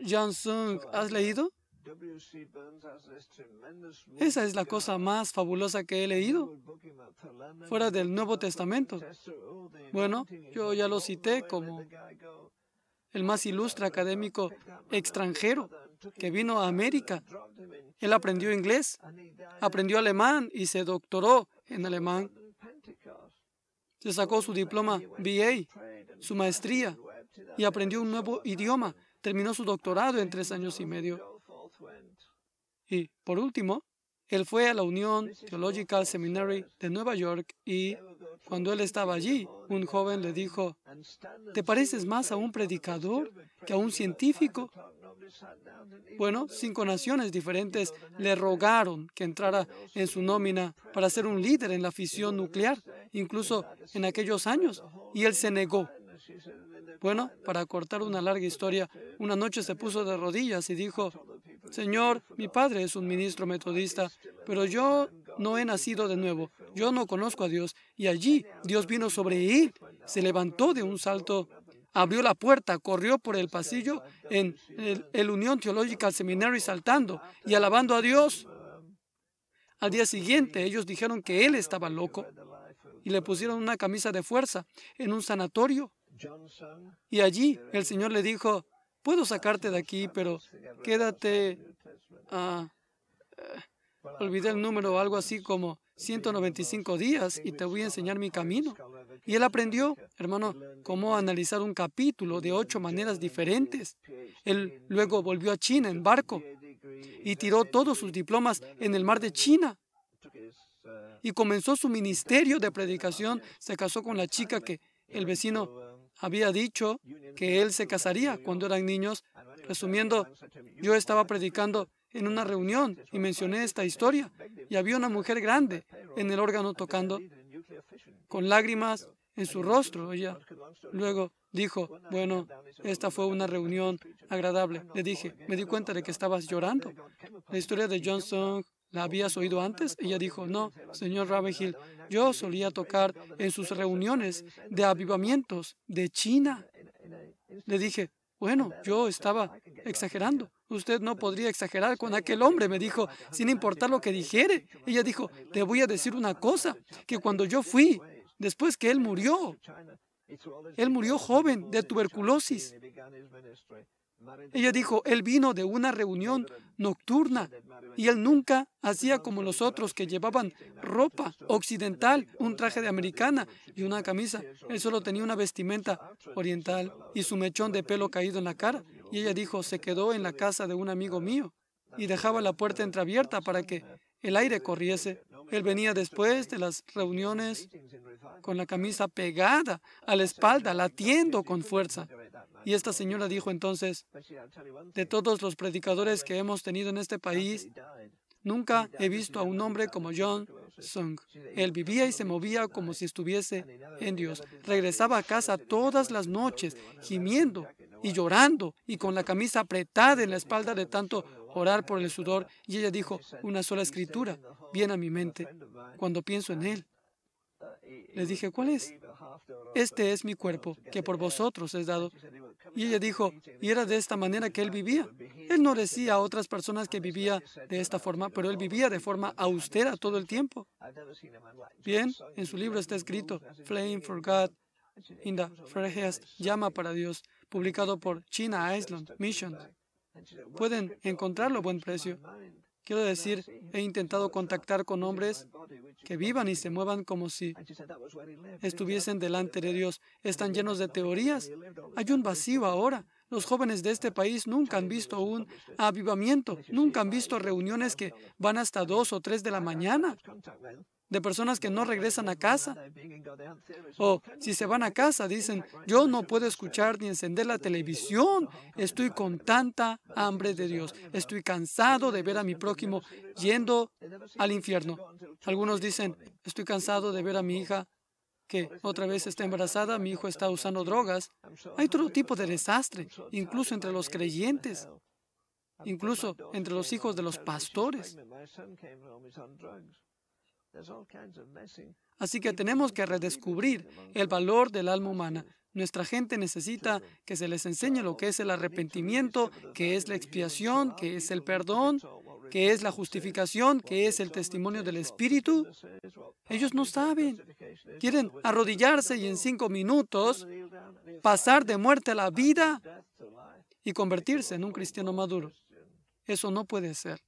Jan Sung. ¿Has leído? Esa es la cosa más fabulosa que he leído fuera del Nuevo Testamento. Bueno, yo ya lo cité como el más ilustre académico extranjero que vino a América. Él aprendió inglés, aprendió alemán y se doctoró en alemán. Se sacó su diploma BA, su maestría, y aprendió un nuevo idioma. Terminó su doctorado en tres años y medio. Y, por último, él fue a la Union Theological Seminary de Nueva York y cuando él estaba allí, un joven le dijo, ¿te pareces más a un predicador que a un científico? Bueno, cinco naciones diferentes le rogaron que entrara en su nómina para ser un líder en la fisión nuclear, incluso en aquellos años, y él se negó. Bueno, para cortar una larga historia, una noche se puso de rodillas y dijo, Señor, mi padre es un ministro metodista, pero yo no he nacido de nuevo, yo no conozco a Dios. Y allí Dios vino sobre él, se levantó de un salto, abrió la puerta, corrió por el pasillo en el, Unión Teológica al seminario y saltando y alabando a Dios. Al día siguiente ellos dijeron que él estaba loco y le pusieron una camisa de fuerza en un sanatorio. Y allí el Señor le dijo, puedo sacarte de aquí, pero quédate a... Ah, Olvidé el número, algo así como 195 días y te voy a enseñar mi camino. Y él aprendió, hermano, cómo analizar un capítulo de ocho maneras diferentes. Él luego volvió a China en barco uh, y tiró todos sus diplomas en el mar de China. Uh, y comenzó su ministerio de predicación. Se casó con la chica que el vecino um, había dicho que él se casaría cuando eran niños. Resumiendo, yo estaba predicando en una reunión y mencioné esta historia y había una mujer grande en el órgano tocando con lágrimas en su rostro. Ella luego dijo, bueno, esta fue una reunión agradable. Le dije, me di cuenta de que estabas llorando. La historia de John ¿la habías oído antes? Ella dijo, no, señor Ravenhill, yo solía tocar en sus reuniones de avivamientos de China. Le dije, bueno, yo estaba exagerando. Usted no podría exagerar con aquel hombre, me dijo, sin importar lo que dijere. Ella dijo, te voy a decir una cosa, que cuando yo fui, después que él murió, él murió joven de tuberculosis. Ella dijo, él vino de una reunión nocturna y él nunca hacía como los otros que llevaban ropa occidental, un traje de americana y una camisa. Él solo tenía una vestimenta oriental y su mechón de pelo caído en la cara. Y ella dijo, se quedó en la casa de un amigo mío y dejaba la puerta entreabierta para que el aire corriese. Él venía después de las reuniones con la camisa pegada a la espalda, latiendo con fuerza. Y esta señora dijo entonces, de todos los predicadores que hemos tenido en este país, nunca he visto a un hombre como John Sung. Él vivía y se movía como si estuviese en Dios. Regresaba a casa todas las noches, gimiendo y llorando y con la camisa apretada en la espalda de tanto orar por el sudor. Y ella dijo, una sola escritura viene a mi mente cuando pienso en él. Le dije, ¿cuál es? Este es mi cuerpo, que por vosotros es dado. Y ella dijo, y era de esta manera que él vivía. Él no decía a otras personas que vivía de esta forma, pero él vivía de forma austera todo el tiempo. Bien, en su libro está escrito, Flame for God, in the llama para Dios publicado por China Island Mission. Pueden encontrarlo a buen precio. Quiero decir, he intentado contactar con hombres que vivan y se muevan como si estuviesen delante de Dios. Están llenos de teorías. Hay un vacío ahora. Los jóvenes de este país nunca han visto un avivamiento, nunca han visto reuniones que van hasta dos o tres de la mañana de personas que no regresan a casa. O si se van a casa, dicen, yo no puedo escuchar ni encender la televisión. Estoy con tanta hambre de Dios. Estoy cansado de ver a mi prójimo yendo al infierno. Algunos dicen, estoy cansado de ver a mi hija que otra vez está embarazada, mi hijo está usando drogas. Hay todo tipo de desastre, incluso entre los creyentes incluso entre los hijos de los pastores. Así que tenemos que redescubrir el valor del alma humana. Nuestra gente necesita que se les enseñe lo que es el arrepentimiento, que es la expiación, que es el perdón, que es la justificación, que es el testimonio del Espíritu. Ellos no saben. Quieren arrodillarse y en cinco minutos pasar de muerte a la vida y convertirse en un cristiano maduro. Eso no puede ser.